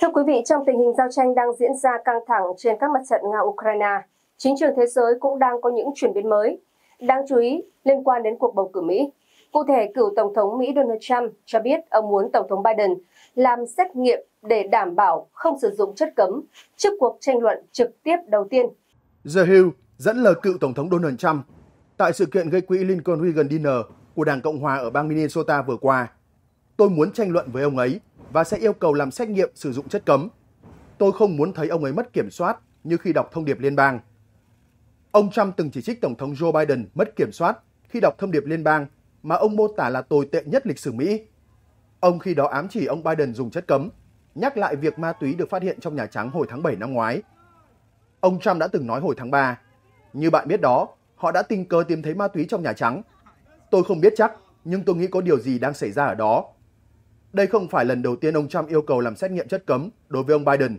Thưa quý vị, trong tình hình giao tranh đang diễn ra căng thẳng trên các mặt trận Nga-Ukraine, chính trường thế giới cũng đang có những chuyển biến mới. Đáng chú ý liên quan đến cuộc bầu cử Mỹ. Cụ thể, cựu Tổng thống Mỹ Donald Trump cho biết ông muốn Tổng thống Biden làm xét nghiệm để đảm bảo không sử dụng chất cấm trước cuộc tranh luận trực tiếp đầu tiên. The Hill dẫn lời cựu Tổng thống Donald Trump tại sự kiện gây quỹ Lincoln Reagan Dinner của Đảng Cộng Hòa ở bang Minnesota vừa qua. Tôi muốn tranh luận với ông ấy và sẽ yêu cầu làm xét nghiệm sử dụng chất cấm. Tôi không muốn thấy ông ấy mất kiểm soát như khi đọc thông điệp liên bang. Ông Trump từng chỉ trích Tổng thống Joe Biden mất kiểm soát khi đọc thông điệp liên bang mà ông mô tả là tồi tệ nhất lịch sử Mỹ. Ông khi đó ám chỉ ông Biden dùng chất cấm, nhắc lại việc ma túy được phát hiện trong Nhà Trắng hồi tháng 7 năm ngoái. Ông Trump đã từng nói hồi tháng 3, như bạn biết đó, họ đã tình cờ tìm thấy ma túy trong Nhà Trắng. Tôi không biết chắc, nhưng tôi nghĩ có điều gì đang xảy ra ở đó. Đây không phải lần đầu tiên ông Trump yêu cầu làm xét nghiệm chất cấm đối với ông Biden.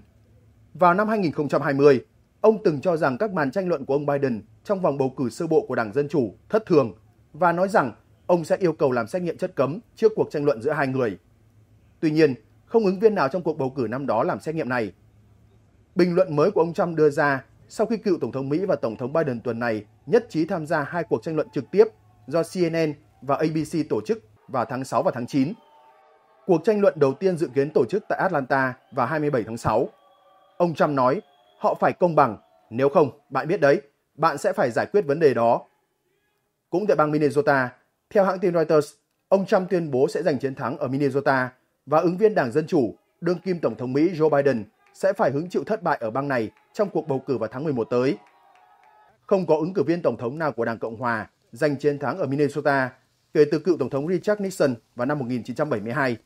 Vào năm 2020, ông từng cho rằng các màn tranh luận của ông Biden trong vòng bầu cử sơ bộ của Đảng Dân Chủ thất thường và nói rằng ông sẽ yêu cầu làm xét nghiệm chất cấm trước cuộc tranh luận giữa hai người. Tuy nhiên, không ứng viên nào trong cuộc bầu cử năm đó làm xét nghiệm này. Bình luận mới của ông Trump đưa ra sau khi cựu Tổng thống Mỹ và Tổng thống Biden tuần này nhất trí tham gia hai cuộc tranh luận trực tiếp do CNN và ABC tổ chức vào tháng 6 và tháng 9. Cuộc tranh luận đầu tiên dự kiến tổ chức tại Atlanta vào 27 tháng 6. Ông Trump nói, họ phải công bằng, nếu không, bạn biết đấy, bạn sẽ phải giải quyết vấn đề đó. Cũng tại bang Minnesota, theo hãng tin Reuters, ông Trump tuyên bố sẽ giành chiến thắng ở Minnesota và ứng viên Đảng Dân Chủ, đương kim Tổng thống Mỹ Joe Biden sẽ phải hứng chịu thất bại ở bang này trong cuộc bầu cử vào tháng 11 tới. Không có ứng cử viên Tổng thống nào của Đảng Cộng Hòa giành chiến thắng ở Minnesota kể từ cựu Tổng thống Richard Nixon vào năm 1972.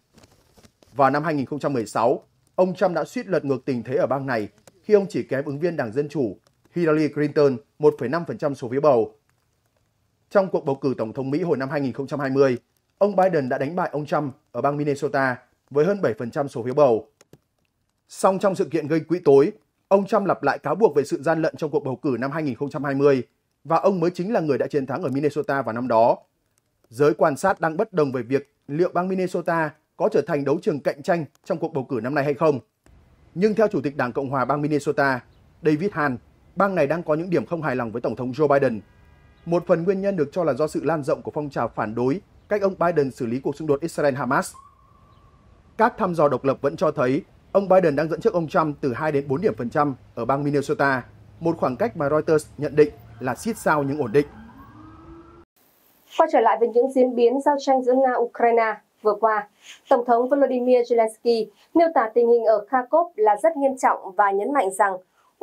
Vào năm 2016, ông Trump đã suýt lật ngược tình thế ở bang này khi ông chỉ kém ứng viên Đảng Dân Chủ Hillary Clinton 1,5% số phiếu bầu trong cuộc bầu cử Tổng thống Mỹ hồi năm 2020, ông Biden đã đánh bại ông Trump ở bang Minnesota với hơn 7% số phiếu bầu. Song trong sự kiện gây quỹ tối, ông Trump lặp lại cáo buộc về sự gian lận trong cuộc bầu cử năm 2020 và ông mới chính là người đã chiến thắng ở Minnesota vào năm đó. Giới quan sát đang bất đồng về việc liệu bang Minnesota có trở thành đấu trường cạnh tranh trong cuộc bầu cử năm nay hay không. Nhưng theo Chủ tịch Đảng Cộng hòa bang Minnesota, David Hahn, bang này đang có những điểm không hài lòng với Tổng thống Joe Biden một phần nguyên nhân được cho là do sự lan rộng của phong trào phản đối cách ông Biden xử lý cuộc xung đột Israel-Hamas. Các thăm dò độc lập vẫn cho thấy ông Biden đang dẫn trước ông Trump từ 2 đến 4 điểm phần trăm ở bang Minnesota, một khoảng cách mà Reuters nhận định là siết sao những ổn định. Quay trở lại với những diễn biến giao tranh giữa Nga-Ukraine vừa qua, Tổng thống Volodymyr Zelensky miêu tả tình hình ở Kharkov là rất nghiêm trọng và nhấn mạnh rằng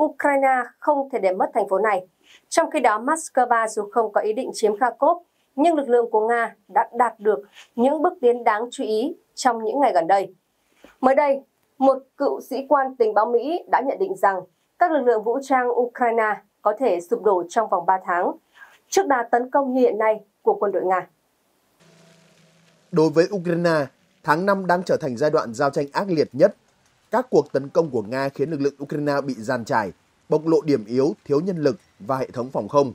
Ukraine không thể để mất thành phố này trong khi đó, Moscow dù không có ý định chiếm Kharkov, nhưng lực lượng của Nga đã đạt được những bước tiến đáng chú ý trong những ngày gần đây. Mới đây, một cựu sĩ quan tình báo Mỹ đã nhận định rằng các lực lượng vũ trang Ukraine có thể sụp đổ trong vòng 3 tháng trước đà tấn công như hiện nay của quân đội Nga. Đối với Ukraine, tháng 5 đang trở thành giai đoạn giao tranh ác liệt nhất. Các cuộc tấn công của Nga khiến lực lượng Ukraine bị giàn trải, bộc lộ điểm yếu, thiếu nhân lực và hệ thống phòng không.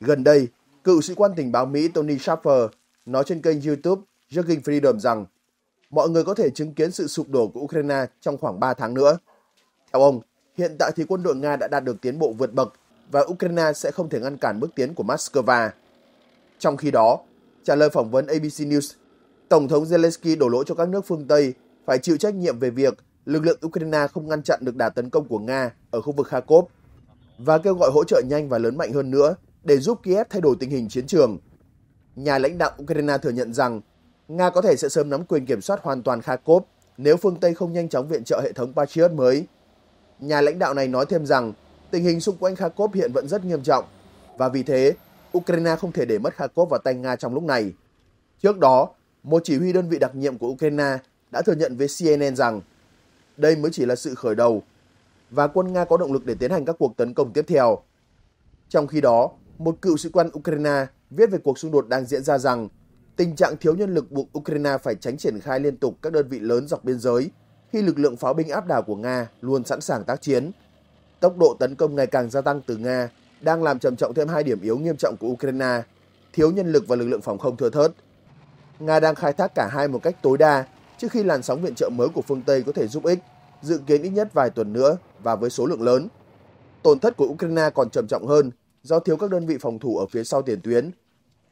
Gần đây, cựu sĩ quan tình báo Mỹ Tony Schaffer nói trên kênh YouTube Jogging Freedom rằng mọi người có thể chứng kiến sự sụp đổ của Ukraine trong khoảng 3 tháng nữa. Theo ông, hiện tại thì quân đội Nga đã đạt được tiến bộ vượt bậc và Ukraine sẽ không thể ngăn cản bước tiến của Moscow. Trong khi đó, trả lời phỏng vấn ABC News, Tổng thống Zelensky đổ lỗi cho các nước phương Tây phải chịu trách nhiệm về việc lực lượng Ukraine không ngăn chặn được đà tấn công của Nga ở khu vực Kharkov và kêu gọi hỗ trợ nhanh và lớn mạnh hơn nữa để giúp Kiev thay đổi tình hình chiến trường. Nhà lãnh đạo Ukraine thừa nhận rằng Nga có thể sẽ sớm nắm quyền kiểm soát hoàn toàn Kharkov nếu phương Tây không nhanh chóng viện trợ hệ thống Patriot mới. Nhà lãnh đạo này nói thêm rằng tình hình xung quanh Kharkov hiện vẫn rất nghiêm trọng và vì thế Ukraine không thể để mất Kharkov vào tay Nga trong lúc này. Trước đó, một chỉ huy đơn vị đặc nhiệm của Ukraine đã thừa nhận với CNN rằng đây mới chỉ là sự khởi đầu, và quân Nga có động lực để tiến hành các cuộc tấn công tiếp theo. Trong khi đó, một cựu sĩ quan Ukraine viết về cuộc xung đột đang diễn ra rằng tình trạng thiếu nhân lực buộc Ukraine phải tránh triển khai liên tục các đơn vị lớn dọc biên giới khi lực lượng pháo binh áp đảo của Nga luôn sẵn sàng tác chiến. Tốc độ tấn công ngày càng gia tăng từ Nga đang làm trầm trọng thêm hai điểm yếu nghiêm trọng của Ukraine, thiếu nhân lực và lực lượng phòng không thưa thớt. Nga đang khai thác cả hai một cách tối đa trước khi làn sóng viện trợ mới của phương Tây có thể giúp ích, dự kiến ít nhất vài tuần nữa và với số lượng lớn. Tổn thất của Ukraine còn trầm trọng hơn do thiếu các đơn vị phòng thủ ở phía sau tiền tuyến.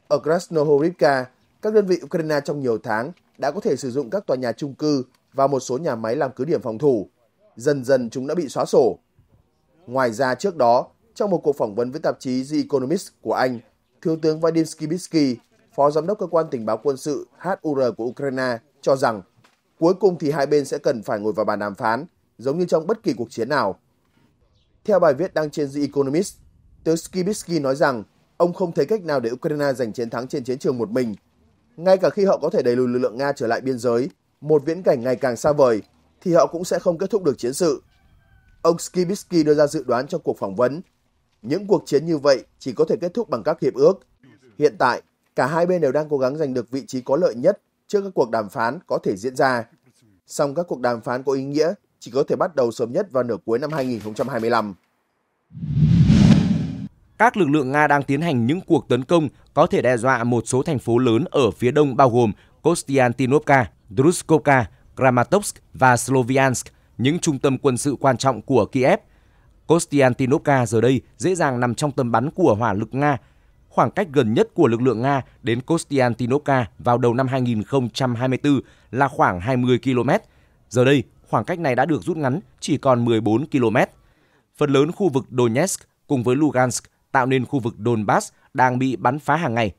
Ở Krasnohorivka, các đơn vị Ukraine trong nhiều tháng đã có thể sử dụng các tòa nhà chung cư và một số nhà máy làm cứ điểm phòng thủ. Dần dần chúng đã bị xóa sổ. Ngoài ra trước đó, trong một cuộc phỏng vấn với tạp chí The Economist của Anh, Thiếu tướng Vadim Skibitsky, Phó Giám đốc Cơ quan Tình báo Quân sự HUR của Ukraine, cho rằng Cuối cùng thì hai bên sẽ cần phải ngồi vào bàn đàm phán, giống như trong bất kỳ cuộc chiến nào. Theo bài viết đăng trên The Economist, tướng Skibitsky nói rằng ông không thấy cách nào để Ukraine giành chiến thắng trên chiến trường một mình. Ngay cả khi họ có thể đẩy lùi lực lượng Nga trở lại biên giới, một viễn cảnh ngày càng xa vời, thì họ cũng sẽ không kết thúc được chiến sự. Ông Skibitsky đưa ra dự đoán trong cuộc phỏng vấn, những cuộc chiến như vậy chỉ có thể kết thúc bằng các hiệp ước. Hiện tại, cả hai bên đều đang cố gắng giành được vị trí có lợi nhất trước các cuộc đàm phán có thể diễn ra song các cuộc đàm phán có ý nghĩa chỉ có thể bắt đầu sớm nhất vào nửa cuối năm 2025. Các lực lượng Nga đang tiến hành những cuộc tấn công có thể đe dọa một số thành phố lớn ở phía đông bao gồm Kostiantinovka, Druskovka, Kramatorsk và Sloviansk, những trung tâm quân sự quan trọng của Kiev. Kostiantinovka giờ đây dễ dàng nằm trong tầm bắn của hỏa lực Nga khoảng cách gần nhất của lực lượng Nga đến Kostiantinoka vào đầu năm 2024 là khoảng 20 km. Giờ đây, khoảng cách này đã được rút ngắn chỉ còn 14 km. Phần lớn khu vực Donetsk cùng với Lugansk tạo nên khu vực Donbass đang bị bắn phá hàng ngày.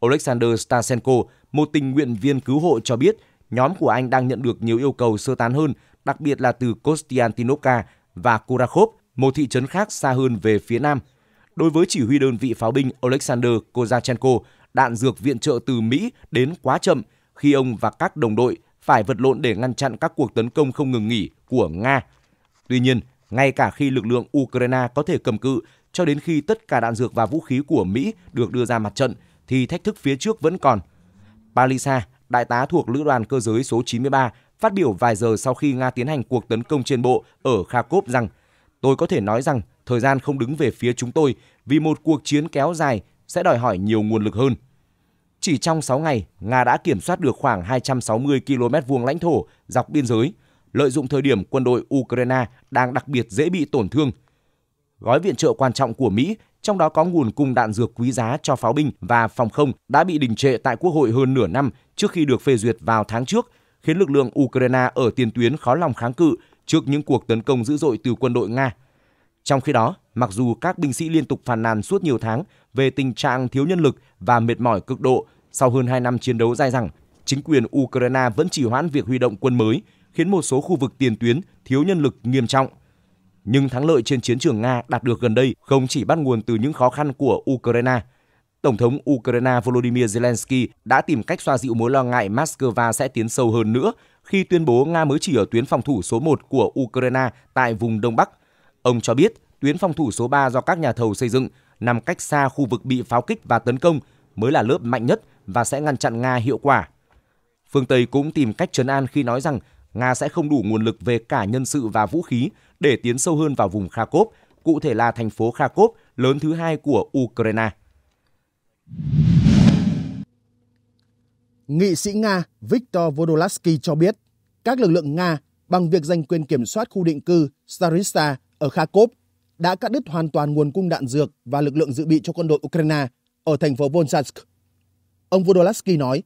Alexander Stasenko, một tình nguyện viên cứu hộ cho biết nhóm của anh đang nhận được nhiều yêu cầu sơ tán hơn, đặc biệt là từ Kostiantinoka và Kurakhov, một thị trấn khác xa hơn về phía nam – đối với chỉ huy đơn vị pháo binh Alexander Kozachenko, đạn dược viện trợ từ Mỹ đến quá chậm khi ông và các đồng đội phải vật lộn để ngăn chặn các cuộc tấn công không ngừng nghỉ của Nga. Tuy nhiên, ngay cả khi lực lượng Ukraine có thể cầm cự cho đến khi tất cả đạn dược và vũ khí của Mỹ được đưa ra mặt trận, thì thách thức phía trước vẫn còn. Palisa, đại tá thuộc Lữ đoàn Cơ giới số 93, phát biểu vài giờ sau khi Nga tiến hành cuộc tấn công trên bộ ở Kharkov rằng Tôi có thể nói rằng thời gian không đứng về phía chúng tôi vì một cuộc chiến kéo dài sẽ đòi hỏi nhiều nguồn lực hơn. Chỉ trong 6 ngày, Nga đã kiểm soát được khoảng 260 km vuông lãnh thổ dọc biên giới, lợi dụng thời điểm quân đội Ukraine đang đặc biệt dễ bị tổn thương. Gói viện trợ quan trọng của Mỹ, trong đó có nguồn cung đạn dược quý giá cho pháo binh và phòng không đã bị đình trệ tại Quốc hội hơn nửa năm trước khi được phê duyệt vào tháng trước, khiến lực lượng Ukraine ở tiền tuyến khó lòng kháng cự trước những cuộc tấn công dữ dội từ quân đội Nga – trong khi đó, mặc dù các binh sĩ liên tục phàn nàn suốt nhiều tháng về tình trạng thiếu nhân lực và mệt mỏi cực độ sau hơn 2 năm chiến đấu dài dẳng, chính quyền Ukraine vẫn chỉ hoãn việc huy động quân mới, khiến một số khu vực tiền tuyến thiếu nhân lực nghiêm trọng. Nhưng thắng lợi trên chiến trường Nga đạt được gần đây không chỉ bắt nguồn từ những khó khăn của Ukraine. Tổng thống Ukraine Volodymyr Zelensky đã tìm cách xoa dịu mối lo ngại Moscow sẽ tiến sâu hơn nữa khi tuyên bố Nga mới chỉ ở tuyến phòng thủ số 1 của Ukraine tại vùng Đông Bắc – Ông cho biết tuyến phòng thủ số 3 do các nhà thầu xây dựng nằm cách xa khu vực bị pháo kích và tấn công mới là lớp mạnh nhất và sẽ ngăn chặn Nga hiệu quả. Phương Tây cũng tìm cách trấn an khi nói rằng Nga sẽ không đủ nguồn lực về cả nhân sự và vũ khí để tiến sâu hơn vào vùng Kharkov, cụ thể là thành phố Kharkov lớn thứ hai của Ukraine. Nghị sĩ Nga Viktor Vodolansky cho biết, các lực lượng Nga bằng việc giành quyền kiểm soát khu định cư Starista ở Kharkov đã cắt đứt hoàn toàn nguồn cung đạn dược và lực lượng dự bị cho quân đội Ukraine ở thành phố Volchansk. Ông Vodolansky nói,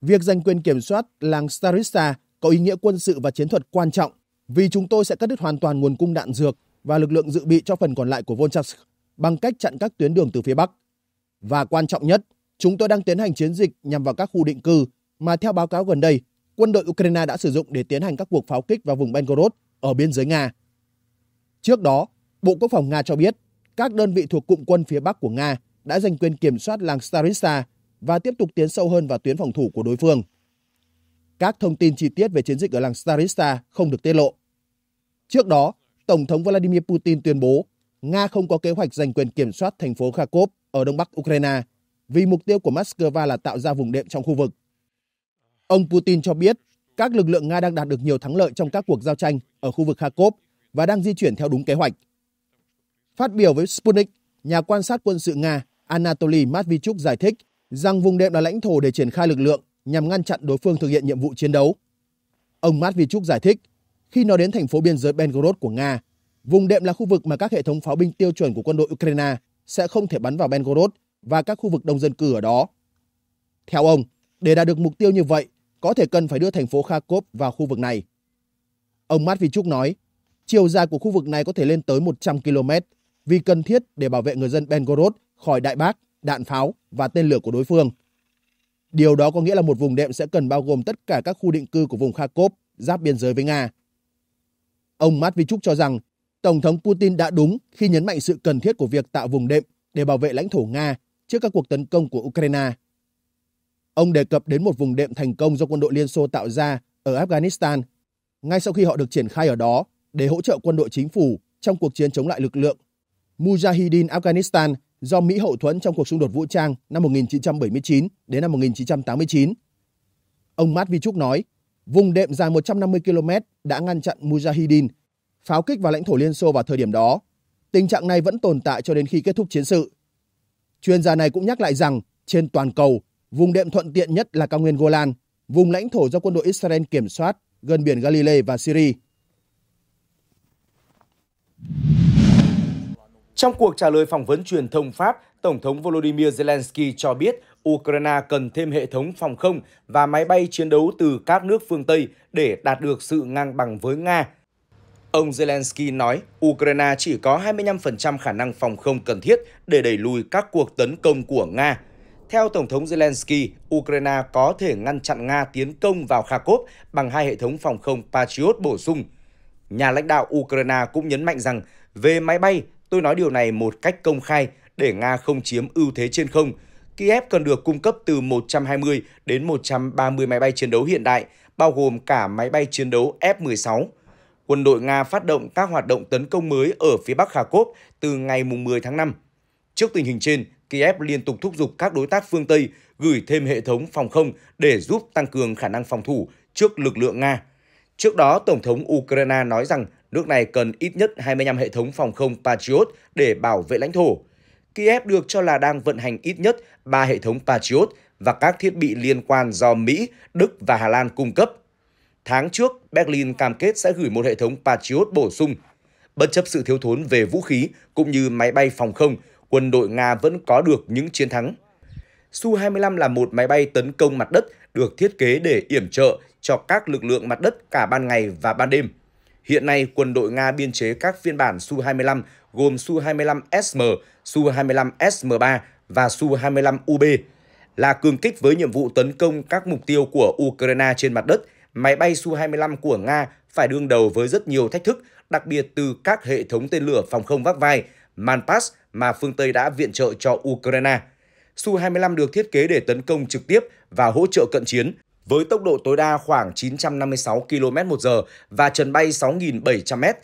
việc giành quyền kiểm soát làng Starista có ý nghĩa quân sự và chiến thuật quan trọng vì chúng tôi sẽ cắt đứt hoàn toàn nguồn cung đạn dược và lực lượng dự bị cho phần còn lại của Volchansk bằng cách chặn các tuyến đường từ phía Bắc. Và quan trọng nhất, chúng tôi đang tiến hành chiến dịch nhằm vào các khu định cư mà theo báo cáo gần đây, quân đội Ukraine đã sử dụng để tiến hành các cuộc pháo kích vào vùng Belgorod ở biên giới Nga Trước đó, Bộ Quốc phòng Nga cho biết các đơn vị thuộc cụm quân phía Bắc của Nga đã giành quyền kiểm soát làng Staritsa và tiếp tục tiến sâu hơn vào tuyến phòng thủ của đối phương. Các thông tin chi tiết về chiến dịch ở làng Staritsa không được tiết lộ. Trước đó, Tổng thống Vladimir Putin tuyên bố Nga không có kế hoạch giành quyền kiểm soát thành phố Kharkov ở đông bắc Ukraine vì mục tiêu của Moscow là tạo ra vùng đệm trong khu vực. Ông Putin cho biết các lực lượng Nga đang đạt được nhiều thắng lợi trong các cuộc giao tranh ở khu vực Kharkov và đang di chuyển theo đúng kế hoạch. Phát biểu với Sputnik, nhà quan sát quân sự Nga Anatoly Matvichuk giải thích rằng vùng đệm là lãnh thổ để triển khai lực lượng nhằm ngăn chặn đối phương thực hiện nhiệm vụ chiến đấu. Ông Matvichuk giải thích, khi nói đến thành phố biên giới Belgorod của Nga, vùng đệm là khu vực mà các hệ thống pháo binh tiêu chuẩn của quân đội Ukraine sẽ không thể bắn vào Belgorod và các khu vực đông dân cư ở đó. Theo ông, để đạt được mục tiêu như vậy, có thể cần phải đưa thành phố Kharkov vào khu vực này. Ông Matvichuk nói, Chiều dài của khu vực này có thể lên tới 100 km vì cần thiết để bảo vệ người dân Belgorod khỏi đại bác, đạn pháo và tên lửa của đối phương. Điều đó có nghĩa là một vùng đệm sẽ cần bao gồm tất cả các khu định cư của vùng Kharkov giáp biên giới với Nga. Ông Matvichuk cho rằng Tổng thống Putin đã đúng khi nhấn mạnh sự cần thiết của việc tạo vùng đệm để bảo vệ lãnh thổ Nga trước các cuộc tấn công của Ukraine. Ông đề cập đến một vùng đệm thành công do quân đội Liên Xô tạo ra ở Afghanistan ngay sau khi họ được triển khai ở đó để hỗ trợ quân đội chính phủ trong cuộc chiến chống lại lực lượng Mujahideen Afghanistan do Mỹ hậu thuẫn trong cuộc xung đột vũ trang năm 1979 đến năm 1989. Ông Matt Vichuk nói, vùng đệm dài 150 km đã ngăn chặn Mujahideen pháo kích vào lãnh thổ Liên Xô vào thời điểm đó. Tình trạng này vẫn tồn tại cho đến khi kết thúc chiến sự. Chuyên gia này cũng nhắc lại rằng, trên toàn cầu, vùng đệm thuận tiện nhất là cao nguyên Golan, vùng lãnh thổ do quân đội Israel kiểm soát gần biển Galilee và Syria. Trong cuộc trả lời phỏng vấn truyền thông Pháp, Tổng thống Volodymyr Zelensky cho biết Ukraine cần thêm hệ thống phòng không và máy bay chiến đấu từ các nước phương Tây để đạt được sự ngang bằng với Nga. Ông Zelensky nói Ukraine chỉ có 25% khả năng phòng không cần thiết để đẩy lùi các cuộc tấn công của Nga. Theo Tổng thống Zelensky, Ukraine có thể ngăn chặn Nga tiến công vào Kharkov bằng hai hệ thống phòng không Patriot bổ sung – Nhà lãnh đạo Ukraine cũng nhấn mạnh rằng về máy bay, tôi nói điều này một cách công khai để Nga không chiếm ưu thế trên không. Kiev cần được cung cấp từ 120 đến 130 máy bay chiến đấu hiện đại, bao gồm cả máy bay chiến đấu F-16. Quân đội Nga phát động các hoạt động tấn công mới ở phía bắc Kharkov từ ngày 10 tháng 5. Trước tình hình trên, Kiev liên tục thúc giục các đối tác phương Tây gửi thêm hệ thống phòng không để giúp tăng cường khả năng phòng thủ trước lực lượng Nga. Trước đó, Tổng thống Ukraine nói rằng nước này cần ít nhất 25 hệ thống phòng không Patriot để bảo vệ lãnh thổ. Kiev được cho là đang vận hành ít nhất 3 hệ thống Patriot và các thiết bị liên quan do Mỹ, Đức và Hà Lan cung cấp. Tháng trước, Berlin cam kết sẽ gửi một hệ thống Patriot bổ sung. Bất chấp sự thiếu thốn về vũ khí cũng như máy bay phòng không, quân đội Nga vẫn có được những chiến thắng. Su-25 là một máy bay tấn công mặt đất được thiết kế để yểm trợ cho các lực lượng mặt đất cả ban ngày và ban đêm. Hiện nay, quân đội Nga biên chế các phiên bản Su-25 gồm Su-25SM, Su-25SM3 và Su-25UB là cường kích với nhiệm vụ tấn công các mục tiêu của Ukraine trên mặt đất. Máy bay Su-25 của Nga phải đương đầu với rất nhiều thách thức, đặc biệt từ các hệ thống tên lửa phòng không vác vai Manpass mà phương Tây đã viện trợ cho Ukraine. Su-25 được thiết kế để tấn công trực tiếp và hỗ trợ cận chiến, với tốc độ tối đa khoảng 956 km h và trần bay 6.700m,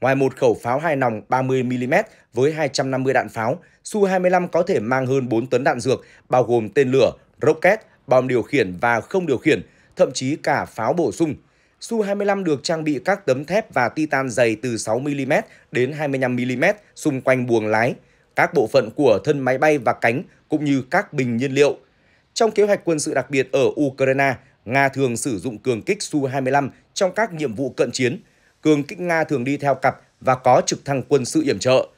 ngoài một khẩu pháo hai nòng 30mm với 250 đạn pháo, Su-25 có thể mang hơn 4 tấn đạn dược, bao gồm tên lửa, rocket, bom điều khiển và không điều khiển, thậm chí cả pháo bổ sung. Su-25 được trang bị các tấm thép và titan dày từ 6mm đến 25mm xung quanh buồng lái, các bộ phận của thân máy bay và cánh cũng như các bình nhiên liệu. Trong kế hoạch quân sự đặc biệt ở Ukraine, Nga thường sử dụng cường kích Su-25 trong các nhiệm vụ cận chiến. Cường kích Nga thường đi theo cặp và có trực thăng quân sự yểm trợ.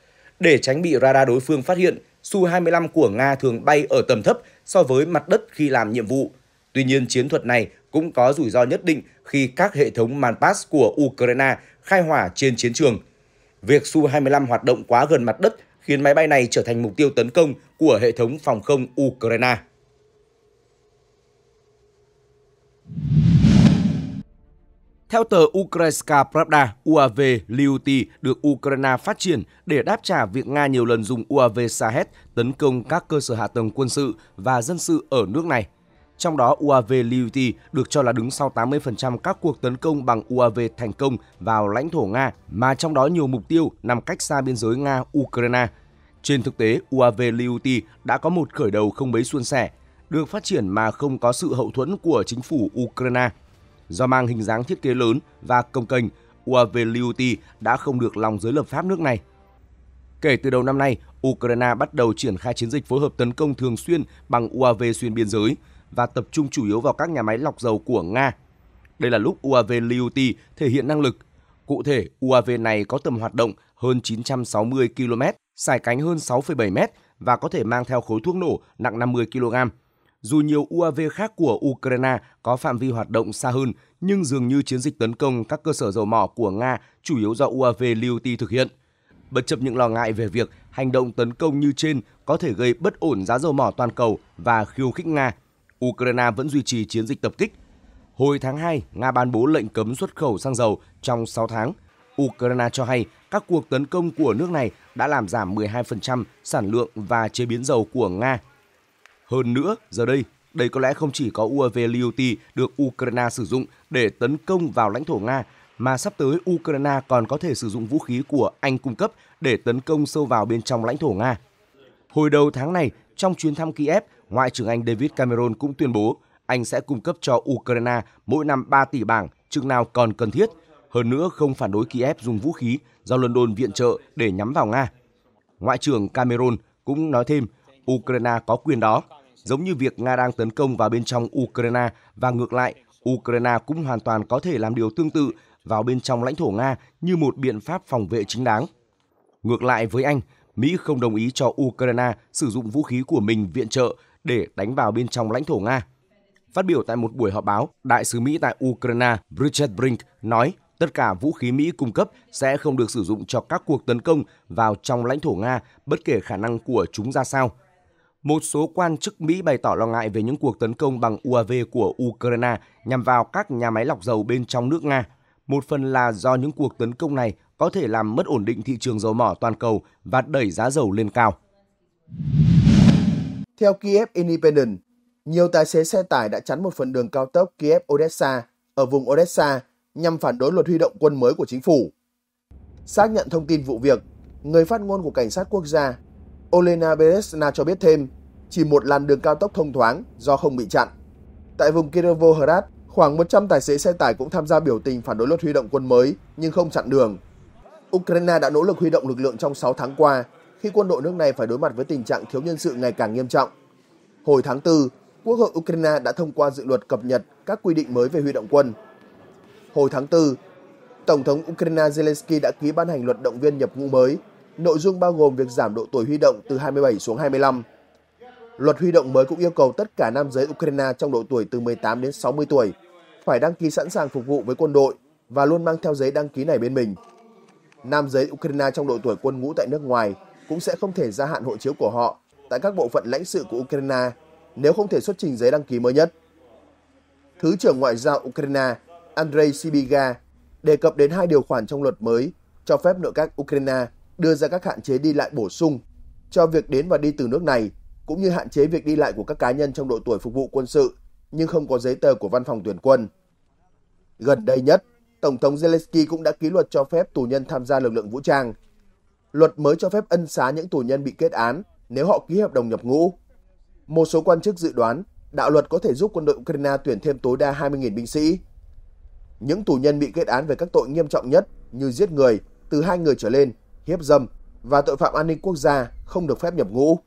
Để tránh bị radar đối phương phát hiện, Su-25 của Nga thường bay ở tầm thấp so với mặt đất khi làm nhiệm vụ. Tuy nhiên, chiến thuật này cũng có rủi ro nhất định khi các hệ thống Manpass của Ukraine khai hỏa trên chiến trường. Việc Su-25 hoạt động quá gần mặt đất khiến máy bay này trở thành mục tiêu tấn công của hệ thống phòng không Ukraine. Theo tờ Ukrainska Pravda, UAV Liuti được Ukraine phát triển để đáp trả việc Nga nhiều lần dùng UAV Sahet tấn công các cơ sở hạ tầng quân sự và dân sự ở nước này. Trong đó, UAV Liuti được cho là đứng sau 80% các cuộc tấn công bằng UAV thành công vào lãnh thổ Nga, mà trong đó nhiều mục tiêu nằm cách xa biên giới Nga-Ukraine. Trên thực tế, UAV Liuti đã có một khởi đầu không mấy suôn sẻ – được phát triển mà không có sự hậu thuẫn của chính phủ Ukraine. Do mang hình dáng thiết kế lớn và công kênh, UAV Liuti đã không được lòng giới lập pháp nước này. Kể từ đầu năm nay, Ukraine bắt đầu triển khai chiến dịch phối hợp tấn công thường xuyên bằng UAV xuyên biên giới và tập trung chủ yếu vào các nhà máy lọc dầu của Nga. Đây là lúc UAV Liuti thể hiện năng lực. Cụ thể, UAV này có tầm hoạt động hơn 960 km, sải cánh hơn 6,7 m và có thể mang theo khối thuốc nổ nặng 50 kg dù nhiều UAV khác của Ukraine có phạm vi hoạt động xa hơn, nhưng dường như chiến dịch tấn công các cơ sở dầu mỏ của Nga chủ yếu do UAV Liuti thực hiện. Bất chấp những lo ngại về việc hành động tấn công như trên có thể gây bất ổn giá dầu mỏ toàn cầu và khiêu khích Nga, Ukraine vẫn duy trì chiến dịch tập kích. Hồi tháng 2, Nga ban bố lệnh cấm xuất khẩu xăng dầu trong 6 tháng. Ukraine cho hay các cuộc tấn công của nước này đã làm giảm 12% sản lượng và chế biến dầu của Nga hơn nữa, giờ đây, đây có lẽ không chỉ có UAV Lyuti e được Ukraine sử dụng để tấn công vào lãnh thổ Nga, mà sắp tới Ukraine còn có thể sử dụng vũ khí của Anh cung cấp để tấn công sâu vào bên trong lãnh thổ Nga. Hồi đầu tháng này, trong chuyến thăm Kiev, Ngoại trưởng Anh David Cameron cũng tuyên bố Anh sẽ cung cấp cho Ukraine mỗi năm 3 tỷ bảng chừng nào còn cần thiết. Hơn nữa không phản đối Kiev dùng vũ khí do London viện trợ để nhắm vào Nga. Ngoại trưởng Cameron cũng nói thêm Ukraine có quyền đó, giống như việc Nga đang tấn công vào bên trong Ukraine và ngược lại, Ukraine cũng hoàn toàn có thể làm điều tương tự vào bên trong lãnh thổ Nga như một biện pháp phòng vệ chính đáng. Ngược lại với Anh, Mỹ không đồng ý cho Ukraine sử dụng vũ khí của mình viện trợ để đánh vào bên trong lãnh thổ Nga. Phát biểu tại một buổi họp báo, Đại sứ Mỹ tại Ukraine Bridget Brink nói tất cả vũ khí Mỹ cung cấp sẽ không được sử dụng cho các cuộc tấn công vào trong lãnh thổ Nga bất kể khả năng của chúng ra sao – một số quan chức Mỹ bày tỏ lo ngại về những cuộc tấn công bằng UAV của Ukraine nhằm vào các nhà máy lọc dầu bên trong nước Nga. Một phần là do những cuộc tấn công này có thể làm mất ổn định thị trường dầu mỏ toàn cầu và đẩy giá dầu lên cao. Theo Kiev Independent, nhiều tài xế xe tải đã chắn một phần đường cao tốc Kiev-Odessa ở vùng Odessa nhằm phản đối luật huy động quân mới của chính phủ. Xác nhận thông tin vụ việc, người phát ngôn của Cảnh sát Quốc gia Olena Beresna cho biết thêm, chỉ một làn đường cao tốc thông thoáng do không bị chặn. Tại vùng Kirovohrad, khoảng 100 tài xế xe tải cũng tham gia biểu tình phản đối luật huy động quân mới nhưng không chặn đường. Ukraine đã nỗ lực huy động lực lượng trong 6 tháng qua khi quân đội nước này phải đối mặt với tình trạng thiếu nhân sự ngày càng nghiêm trọng. Hồi tháng 4, Quốc hội Ukraine đã thông qua dự luật cập nhật các quy định mới về huy động quân. Hồi tháng 4, Tổng thống Ukraine Zelensky đã ký ban hành luật động viên nhập ngũ mới Nội dung bao gồm việc giảm độ tuổi huy động từ 27 xuống 25. Luật huy động mới cũng yêu cầu tất cả nam giới Ukraine trong độ tuổi từ 18 đến 60 tuổi phải đăng ký sẵn sàng phục vụ với quân đội và luôn mang theo giấy đăng ký này bên mình. Nam giới Ukraine trong độ tuổi quân ngũ tại nước ngoài cũng sẽ không thể gia hạn hộ chiếu của họ tại các bộ phận lãnh sự của Ukraine nếu không thể xuất trình giấy đăng ký mới nhất. Thứ trưởng Ngoại giao Ukraine Andrei Sibiga đề cập đến hai điều khoản trong luật mới cho phép nội các Ukraine đưa ra các hạn chế đi lại bổ sung cho việc đến và đi từ nước này, cũng như hạn chế việc đi lại của các cá nhân trong độ tuổi phục vụ quân sự nhưng không có giấy tờ của văn phòng tuyển quân. Gần đây nhất, Tổng thống Zelensky cũng đã ký luật cho phép tù nhân tham gia lực lượng vũ trang. Luật mới cho phép ân xá những tù nhân bị kết án nếu họ ký hợp đồng nhập ngũ. Một số quan chức dự đoán đạo luật có thể giúp quân đội Ukraine tuyển thêm tối đa 20.000 binh sĩ. Những tù nhân bị kết án về các tội nghiêm trọng nhất như giết người từ hai người trở lên hiếp dâm và tội phạm an ninh quốc gia không được phép nhập ngũ.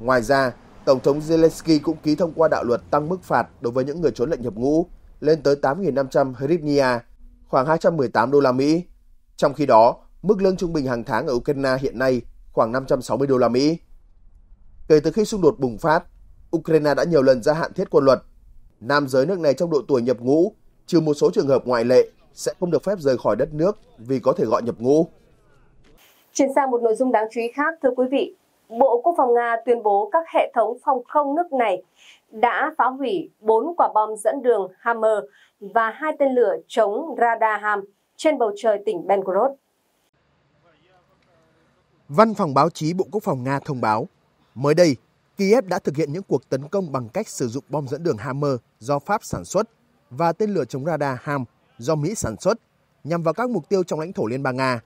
Ngoài ra, Tổng thống Zelensky cũng ký thông qua đạo luật tăng mức phạt đối với những người trốn lệnh nhập ngũ lên tới 8.500 hryvnia, khoảng 218 đô la Mỹ. Trong khi đó, mức lương trung bình hàng tháng ở Ukraine hiện nay khoảng 560 đô la Mỹ. Kể từ khi xung đột bùng phát, Ukraine đã nhiều lần gia hạn thiết quân luật. Nam giới nước này trong độ tuổi nhập ngũ, trừ một số trường hợp ngoại lệ, sẽ không được phép rời khỏi đất nước vì có thể gọi nhập ngũ. Chuyển sang một nội dung đáng chú ý khác, thưa quý vị, Bộ Quốc phòng Nga tuyên bố các hệ thống phòng không nước này đã phá hủy 4 quả bom dẫn đường Hammer và hai tên lửa chống radar Ham trên bầu trời tỉnh Belgorod. Văn phòng báo chí Bộ Quốc phòng Nga thông báo, mới đây, Kiev đã thực hiện những cuộc tấn công bằng cách sử dụng bom dẫn đường Hammer do Pháp sản xuất và tên lửa chống radar Ham do Mỹ sản xuất nhằm vào các mục tiêu trong lãnh thổ Liên bang Nga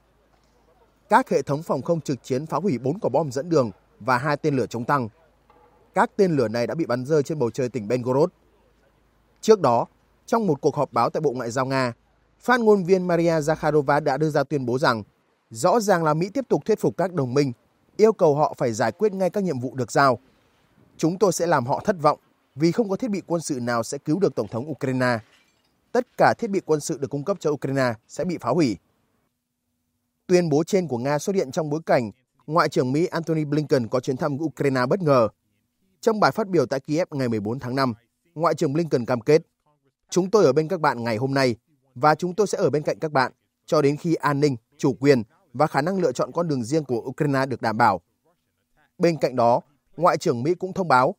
các hệ thống phòng không trực chiến phá hủy 4 quả bom dẫn đường và hai tên lửa chống tăng. Các tên lửa này đã bị bắn rơi trên bầu trời tỉnh Belgorod. Trước đó, trong một cuộc họp báo tại Bộ Ngoại giao Nga, phát ngôn viên Maria Zakharova đã đưa ra tuyên bố rằng rõ ràng là Mỹ tiếp tục thuyết phục các đồng minh, yêu cầu họ phải giải quyết ngay các nhiệm vụ được giao. Chúng tôi sẽ làm họ thất vọng vì không có thiết bị quân sự nào sẽ cứu được Tổng thống Ukraine. Tất cả thiết bị quân sự được cung cấp cho Ukraine sẽ bị phá hủy. Tuyên bố trên của Nga xuất hiện trong bối cảnh Ngoại trưởng Mỹ Antony Blinken có chuyến thăm Ukraine bất ngờ. Trong bài phát biểu tại Kiev ngày 14 tháng 5, Ngoại trưởng Blinken cam kết, chúng tôi ở bên các bạn ngày hôm nay và chúng tôi sẽ ở bên cạnh các bạn cho đến khi an ninh, chủ quyền và khả năng lựa chọn con đường riêng của Ukraine được đảm bảo. Bên cạnh đó, Ngoại trưởng Mỹ cũng thông báo,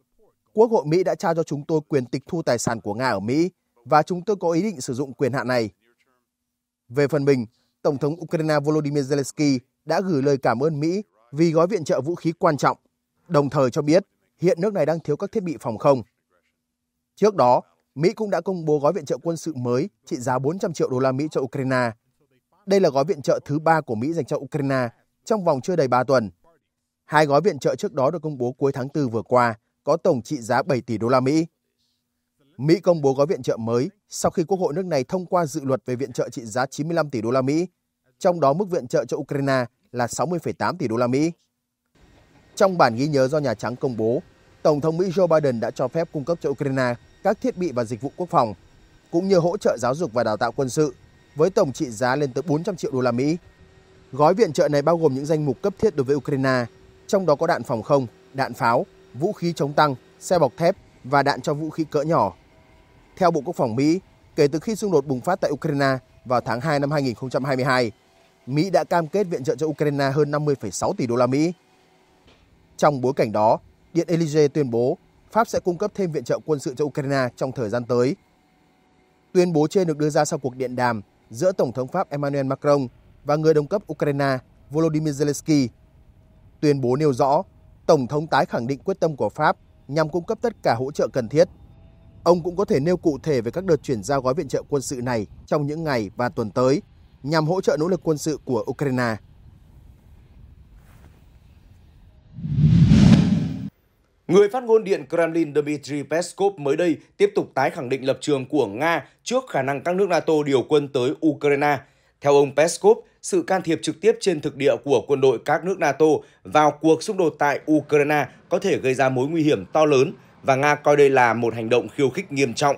Quốc hội Mỹ đã trao cho chúng tôi quyền tịch thu tài sản của Nga ở Mỹ và chúng tôi có ý định sử dụng quyền hạn này. Về phần mình, Tổng thống Ukraine Volodymyr Zelensky đã gửi lời cảm ơn Mỹ vì gói viện trợ vũ khí quan trọng, đồng thời cho biết hiện nước này đang thiếu các thiết bị phòng không. Trước đó, Mỹ cũng đã công bố gói viện trợ quân sự mới trị giá 400 triệu đô la Mỹ cho Ukraine. Đây là gói viện trợ thứ ba của Mỹ dành cho Ukraine trong vòng chưa đầy 3 tuần. Hai gói viện trợ trước đó được công bố cuối tháng 4 vừa qua có tổng trị giá 7 tỷ đô la Mỹ. Mỹ công bố gói viện trợ mới sau khi Quốc hội nước này thông qua dự luật về viện trợ trị giá 95 tỷ đô la Mỹ trong đó mức viện trợ cho Ukraine là 60,8 tỷ đô la Mỹ. Trong bản ghi nhớ do Nhà Trắng công bố, Tổng thống Mỹ Joe Biden đã cho phép cung cấp cho Ukraine các thiết bị và dịch vụ quốc phòng, cũng như hỗ trợ giáo dục và đào tạo quân sự với tổng trị giá lên tới 400 triệu đô la Mỹ. Gói viện trợ này bao gồm những danh mục cấp thiết đối với Ukraine, trong đó có đạn phòng không, đạn pháo, vũ khí chống tăng, xe bọc thép và đạn cho vũ khí cỡ nhỏ. Theo Bộ Quốc phòng Mỹ, kể từ khi xung đột bùng phát tại Ukraine vào tháng 2 năm 2022, Mỹ đã cam kết viện trợ cho Ukraine hơn 50,6 tỷ đô la Mỹ. Trong bối cảnh đó, Điện Elysee tuyên bố Pháp sẽ cung cấp thêm viện trợ quân sự cho Ukraine trong thời gian tới. Tuyên bố trên được đưa ra sau cuộc điện đàm giữa Tổng thống Pháp Emmanuel Macron và người đồng cấp Ukraine Volodymyr Zelensky. Tuyên bố nêu rõ, Tổng thống tái khẳng định quyết tâm của Pháp nhằm cung cấp tất cả hỗ trợ cần thiết. Ông cũng có thể nêu cụ thể về các đợt chuyển giao gói viện trợ quân sự này trong những ngày và tuần tới nhằm hỗ trợ nỗ lực quân sự của Ukraine. Người phát ngôn Điện Kremlin Dmitry Peskov mới đây tiếp tục tái khẳng định lập trường của Nga trước khả năng các nước NATO điều quân tới Ukraine. Theo ông Peskov, sự can thiệp trực tiếp trên thực địa của quân đội các nước NATO vào cuộc xung đột tại Ukraine có thể gây ra mối nguy hiểm to lớn và Nga coi đây là một hành động khiêu khích nghiêm trọng.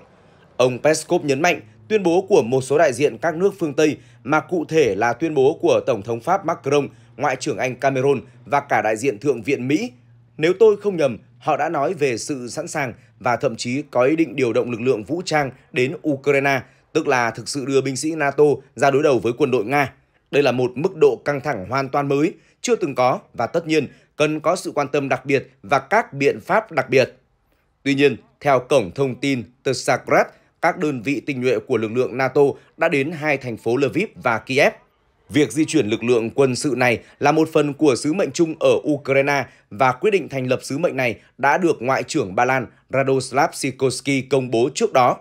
Ông Peskov nhấn mạnh tuyên bố của một số đại diện các nước phương Tây, mà cụ thể là tuyên bố của Tổng thống Pháp Macron, Ngoại trưởng Anh Cameron và cả đại diện Thượng viện Mỹ. Nếu tôi không nhầm, họ đã nói về sự sẵn sàng và thậm chí có ý định điều động lực lượng vũ trang đến Ukraine, tức là thực sự đưa binh sĩ NATO ra đối đầu với quân đội Nga. Đây là một mức độ căng thẳng hoàn toàn mới, chưa từng có và tất nhiên cần có sự quan tâm đặc biệt và các biện pháp đặc biệt. Tuy nhiên, theo cổng thông tin Tsagrat, các đơn vị tinh nhuệ của lực lượng NATO đã đến hai thành phố Lviv và Kiev. Việc di chuyển lực lượng quân sự này là một phần của sứ mệnh chung ở Ukraine và quyết định thành lập sứ mệnh này đã được Ngoại trưởng Ba Lan Radoslav Sikorski công bố trước đó.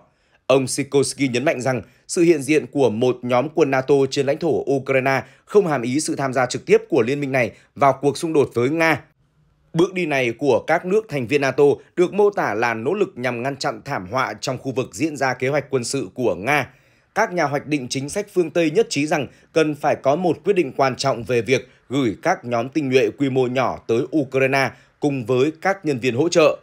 Ông Sikorski nhấn mạnh rằng sự hiện diện của một nhóm quân NATO trên lãnh thổ Ukraine không hàm ý sự tham gia trực tiếp của liên minh này vào cuộc xung đột với Nga. Bước đi này của các nước thành viên NATO được mô tả là nỗ lực nhằm ngăn chặn thảm họa trong khu vực diễn ra kế hoạch quân sự của Nga. Các nhà hoạch định chính sách phương Tây nhất trí rằng cần phải có một quyết định quan trọng về việc gửi các nhóm tinh nhuệ quy mô nhỏ tới Ukraine cùng với các nhân viên hỗ trợ.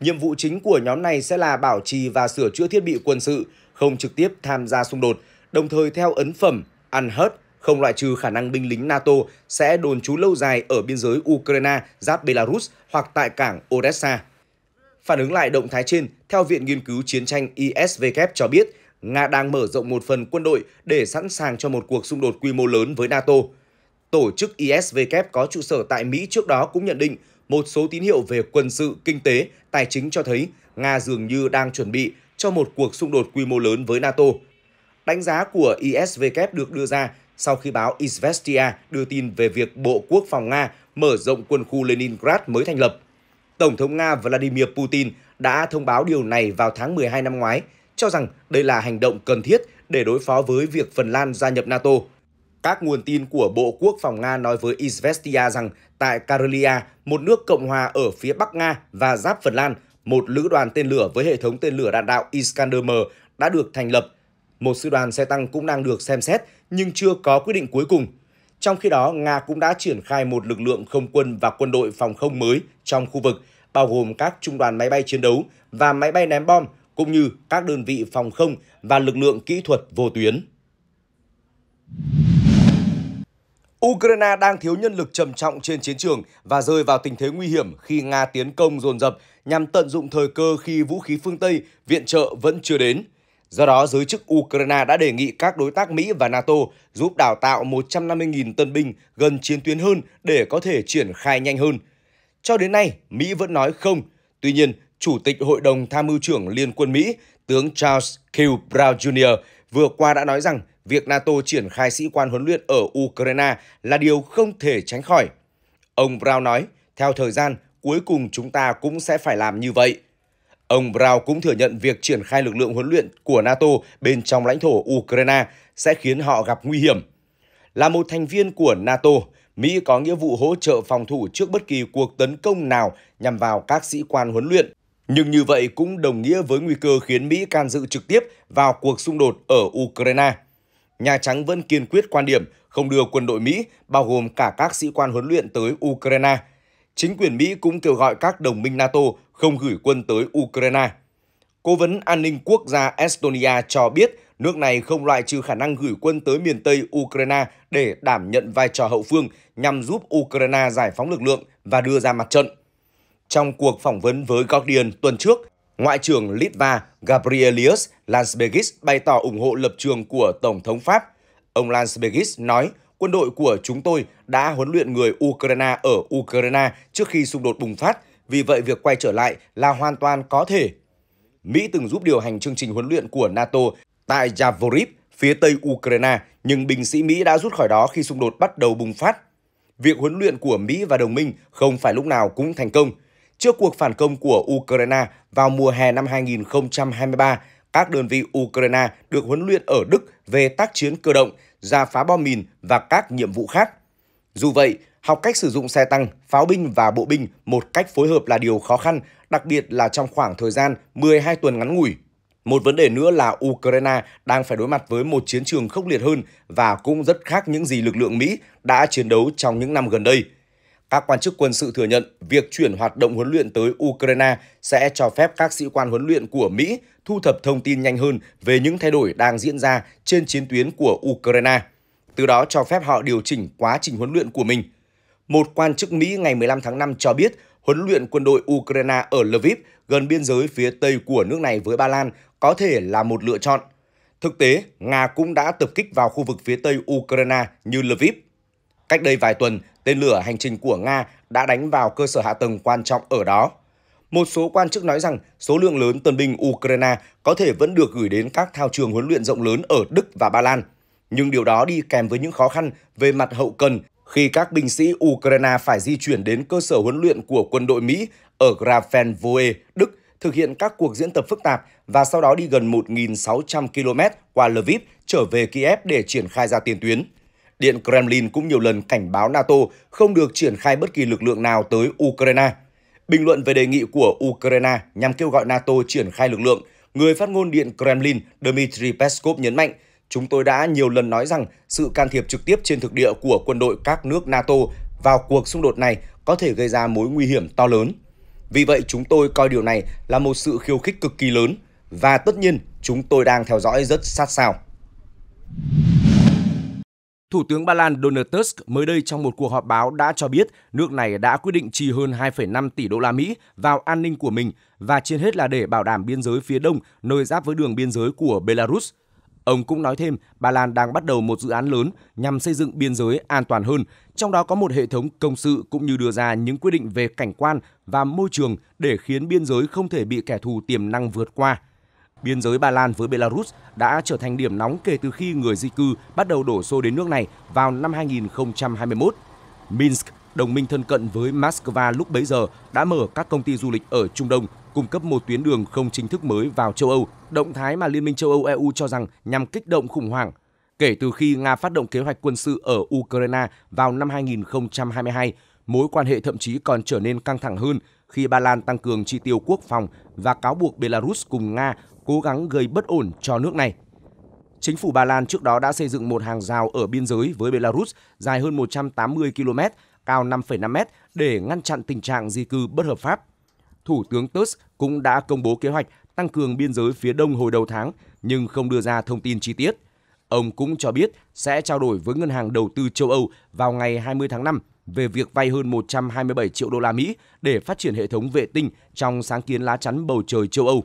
Nhiệm vụ chính của nhóm này sẽ là bảo trì và sửa chữa thiết bị quân sự, không trực tiếp tham gia xung đột, đồng thời theo ấn phẩm unhurt không loại trừ khả năng binh lính NATO sẽ đồn trú lâu dài ở biên giới Ukraine giáp Belarus hoặc tại cảng Odessa. Phản ứng lại động thái trên, theo Viện Nghiên cứu Chiến tranh ISW cho biết, Nga đang mở rộng một phần quân đội để sẵn sàng cho một cuộc xung đột quy mô lớn với NATO. Tổ chức ISW có trụ sở tại Mỹ trước đó cũng nhận định một số tín hiệu về quân sự, kinh tế, tài chính cho thấy Nga dường như đang chuẩn bị cho một cuộc xung đột quy mô lớn với NATO. Đánh giá của ISVK được đưa ra sau khi báo Izvestia đưa tin về việc Bộ Quốc phòng Nga mở rộng quân khu Leningrad mới thành lập. Tổng thống Nga Vladimir Putin đã thông báo điều này vào tháng 12 năm ngoái, cho rằng đây là hành động cần thiết để đối phó với việc Phần Lan gia nhập NATO. Các nguồn tin của Bộ Quốc phòng Nga nói với Izvestia rằng tại Karelia, một nước Cộng hòa ở phía Bắc Nga và giáp Phần Lan, một lữ đoàn tên lửa với hệ thống tên lửa đạn đạo Iskander-M đã được thành lập một sư đoàn xe tăng cũng đang được xem xét nhưng chưa có quyết định cuối cùng. Trong khi đó, Nga cũng đã triển khai một lực lượng không quân và quân đội phòng không mới trong khu vực, bao gồm các trung đoàn máy bay chiến đấu và máy bay ném bom, cũng như các đơn vị phòng không và lực lượng kỹ thuật vô tuyến. Ukraine đang thiếu nhân lực trầm trọng trên chiến trường và rơi vào tình thế nguy hiểm khi Nga tiến công dồn dập nhằm tận dụng thời cơ khi vũ khí phương Tây viện trợ vẫn chưa đến. Do đó, giới chức Ukraine đã đề nghị các đối tác Mỹ và NATO giúp đào tạo 150.000 tân binh gần chiến tuyến hơn để có thể triển khai nhanh hơn. Cho đến nay, Mỹ vẫn nói không. Tuy nhiên, Chủ tịch Hội đồng Tham mưu trưởng Liên quân Mỹ, tướng Charles Q. Brown Jr. vừa qua đã nói rằng việc NATO triển khai sĩ quan huấn luyện ở Ukraine là điều không thể tránh khỏi. Ông Brown nói, theo thời gian, cuối cùng chúng ta cũng sẽ phải làm như vậy – Ông Brau cũng thừa nhận việc triển khai lực lượng huấn luyện của NATO bên trong lãnh thổ Ukraine sẽ khiến họ gặp nguy hiểm. Là một thành viên của NATO, Mỹ có nghĩa vụ hỗ trợ phòng thủ trước bất kỳ cuộc tấn công nào nhằm vào các sĩ quan huấn luyện. Nhưng như vậy cũng đồng nghĩa với nguy cơ khiến Mỹ can dự trực tiếp vào cuộc xung đột ở Ukraine. Nhà Trắng vẫn kiên quyết quan điểm không đưa quân đội Mỹ, bao gồm cả các sĩ quan huấn luyện tới Ukraine – chính quyền Mỹ cũng kêu gọi các đồng minh NATO không gửi quân tới Ukraine. Cố vấn an ninh quốc gia Estonia cho biết nước này không loại trừ khả năng gửi quân tới miền Tây Ukraine để đảm nhận vai trò hậu phương nhằm giúp Ukraine giải phóng lực lượng và đưa ra mặt trận. Trong cuộc phỏng vấn với Guardian tuần trước, Ngoại trưởng Litva Gabrielius Landsbergis bày tỏ ủng hộ lập trường của Tổng thống Pháp. Ông Landsbergis nói quân đội của chúng tôi đã huấn luyện người Ukraine ở Ukraine trước khi xung đột bùng phát, vì vậy việc quay trở lại là hoàn toàn có thể. Mỹ từng giúp điều hành chương trình huấn luyện của NATO tại Yavorib, phía tây Ukraine, nhưng binh sĩ Mỹ đã rút khỏi đó khi xung đột bắt đầu bùng phát. Việc huấn luyện của Mỹ và đồng minh không phải lúc nào cũng thành công. Trước cuộc phản công của Ukraine vào mùa hè năm 2023, các đơn vị Ukraine được huấn luyện ở Đức về tác chiến cơ động ra phá bom mìn và các nhiệm vụ khác. Dù vậy, học cách sử dụng xe tăng, pháo binh và bộ binh một cách phối hợp là điều khó khăn, đặc biệt là trong khoảng thời gian 12 tuần ngắn ngủi. Một vấn đề nữa là Ukraine đang phải đối mặt với một chiến trường khốc liệt hơn và cũng rất khác những gì lực lượng Mỹ đã chiến đấu trong những năm gần đây – các quan chức quân sự thừa nhận việc chuyển hoạt động huấn luyện tới Ukraine sẽ cho phép các sĩ quan huấn luyện của Mỹ thu thập thông tin nhanh hơn về những thay đổi đang diễn ra trên chiến tuyến của Ukraine, từ đó cho phép họ điều chỉnh quá trình huấn luyện của mình. Một quan chức Mỹ ngày 15 tháng 5 cho biết huấn luyện quân đội Ukraine ở Lviv gần biên giới phía tây của nước này với Ba Lan có thể là một lựa chọn. Thực tế, Nga cũng đã tập kích vào khu vực phía tây Ukraine như Lviv. Cách đây vài tuần, Tên lửa hành trình của Nga đã đánh vào cơ sở hạ tầng quan trọng ở đó. Một số quan chức nói rằng số lượng lớn tân binh Ukraine có thể vẫn được gửi đến các thao trường huấn luyện rộng lớn ở Đức và Ba Lan. Nhưng điều đó đi kèm với những khó khăn về mặt hậu cần khi các binh sĩ Ukraine phải di chuyển đến cơ sở huấn luyện của quân đội Mỹ ở Grafenvoe, Đức, thực hiện các cuộc diễn tập phức tạp và sau đó đi gần 1.600 km qua Lviv trở về Kiev để triển khai ra tiền tuyến. Điện Kremlin cũng nhiều lần cảnh báo NATO không được triển khai bất kỳ lực lượng nào tới Ukraine. Bình luận về đề nghị của Ukraine nhằm kêu gọi NATO triển khai lực lượng, người phát ngôn Điện Kremlin Dmitry Peskov nhấn mạnh Chúng tôi đã nhiều lần nói rằng sự can thiệp trực tiếp trên thực địa của quân đội các nước NATO vào cuộc xung đột này có thể gây ra mối nguy hiểm to lớn. Vì vậy, chúng tôi coi điều này là một sự khiêu khích cực kỳ lớn và tất nhiên chúng tôi đang theo dõi rất sát sao. Thủ tướng Ba Lan Donald Tusk mới đây trong một cuộc họp báo đã cho biết nước này đã quyết định chi hơn 2,5 tỷ đô la Mỹ vào an ninh của mình và trên hết là để bảo đảm biên giới phía đông nơi giáp với đường biên giới của Belarus. Ông cũng nói thêm, Ba Lan đang bắt đầu một dự án lớn nhằm xây dựng biên giới an toàn hơn, trong đó có một hệ thống công sự cũng như đưa ra những quyết định về cảnh quan và môi trường để khiến biên giới không thể bị kẻ thù tiềm năng vượt qua. Biên giới Ba Lan với Belarus đã trở thành điểm nóng kể từ khi người di cư bắt đầu đổ xô đến nước này vào năm 2021. Minsk, đồng minh thân cận với Moscow lúc bấy giờ, đã mở các công ty du lịch ở Trung Đông, cung cấp một tuyến đường không chính thức mới vào châu Âu, động thái mà Liên minh châu Âu EU cho rằng nhằm kích động khủng hoảng. Kể từ khi Nga phát động kế hoạch quân sự ở Ukraine vào năm 2022, mối quan hệ thậm chí còn trở nên căng thẳng hơn khi Ba Lan tăng cường chi tiêu quốc phòng và cáo buộc Belarus cùng Nga cố gắng gây bất ổn cho nước này. Chính phủ Ba Lan trước đó đã xây dựng một hàng rào ở biên giới với Belarus dài hơn 180 km, cao 5,5 m để ngăn chặn tình trạng di cư bất hợp pháp. Thủ tướng Tusk cũng đã công bố kế hoạch tăng cường biên giới phía đông hồi đầu tháng nhưng không đưa ra thông tin chi tiết. Ông cũng cho biết sẽ trao đổi với Ngân hàng Đầu tư châu Âu vào ngày 20 tháng 5 về việc vay hơn 127 triệu đô la Mỹ để phát triển hệ thống vệ tinh trong sáng kiến lá chắn bầu trời châu Âu.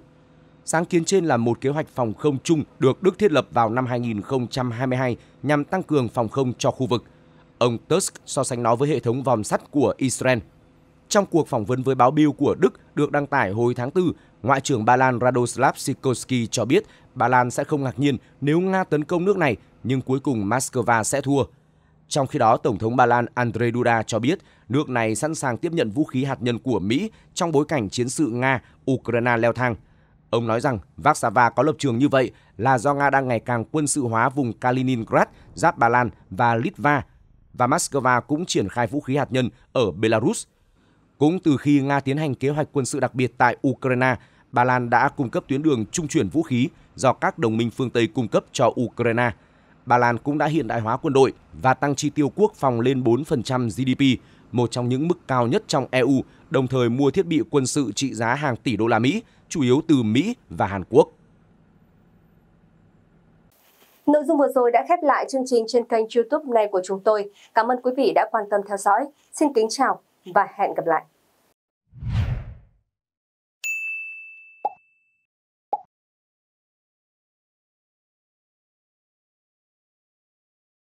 Sáng kiến trên là một kế hoạch phòng không chung được Đức thiết lập vào năm 2022 nhằm tăng cường phòng không cho khu vực. Ông Tusk so sánh nó với hệ thống vòm sắt của Israel. Trong cuộc phỏng vấn với báo Bill của Đức được đăng tải hồi tháng 4, Ngoại trưởng Ba Lan Radoslav Sikorski cho biết Ba Lan sẽ không ngạc nhiên nếu Nga tấn công nước này, nhưng cuối cùng Moscow sẽ thua. Trong khi đó, Tổng thống Ba Lan Andrzej Duda cho biết nước này sẵn sàng tiếp nhận vũ khí hạt nhân của Mỹ trong bối cảnh chiến sự Nga-Ukraine leo thang. Ông nói rằng Warsaw có lập trường như vậy là do Nga đang ngày càng quân sự hóa vùng Kaliningrad, giáp Ba Lan và Litva và Moscow cũng triển khai vũ khí hạt nhân ở Belarus. Cũng từ khi Nga tiến hành kế hoạch quân sự đặc biệt tại Ukraine, Ba Lan đã cung cấp tuyến đường trung chuyển vũ khí do các đồng minh phương Tây cung cấp cho Ukraine. Ba Lan cũng đã hiện đại hóa quân đội và tăng chi tiêu quốc phòng lên 4% GDP, một trong những mức cao nhất trong EU, đồng thời mua thiết bị quân sự trị giá hàng tỷ đô la Mỹ chủ yếu từ Mỹ và Hàn Quốc. Nội dung vừa rồi đã khép lại chương trình trên kênh YouTube này của chúng tôi. Cảm ơn quý vị đã quan tâm theo dõi. Xin kính chào và hẹn gặp lại.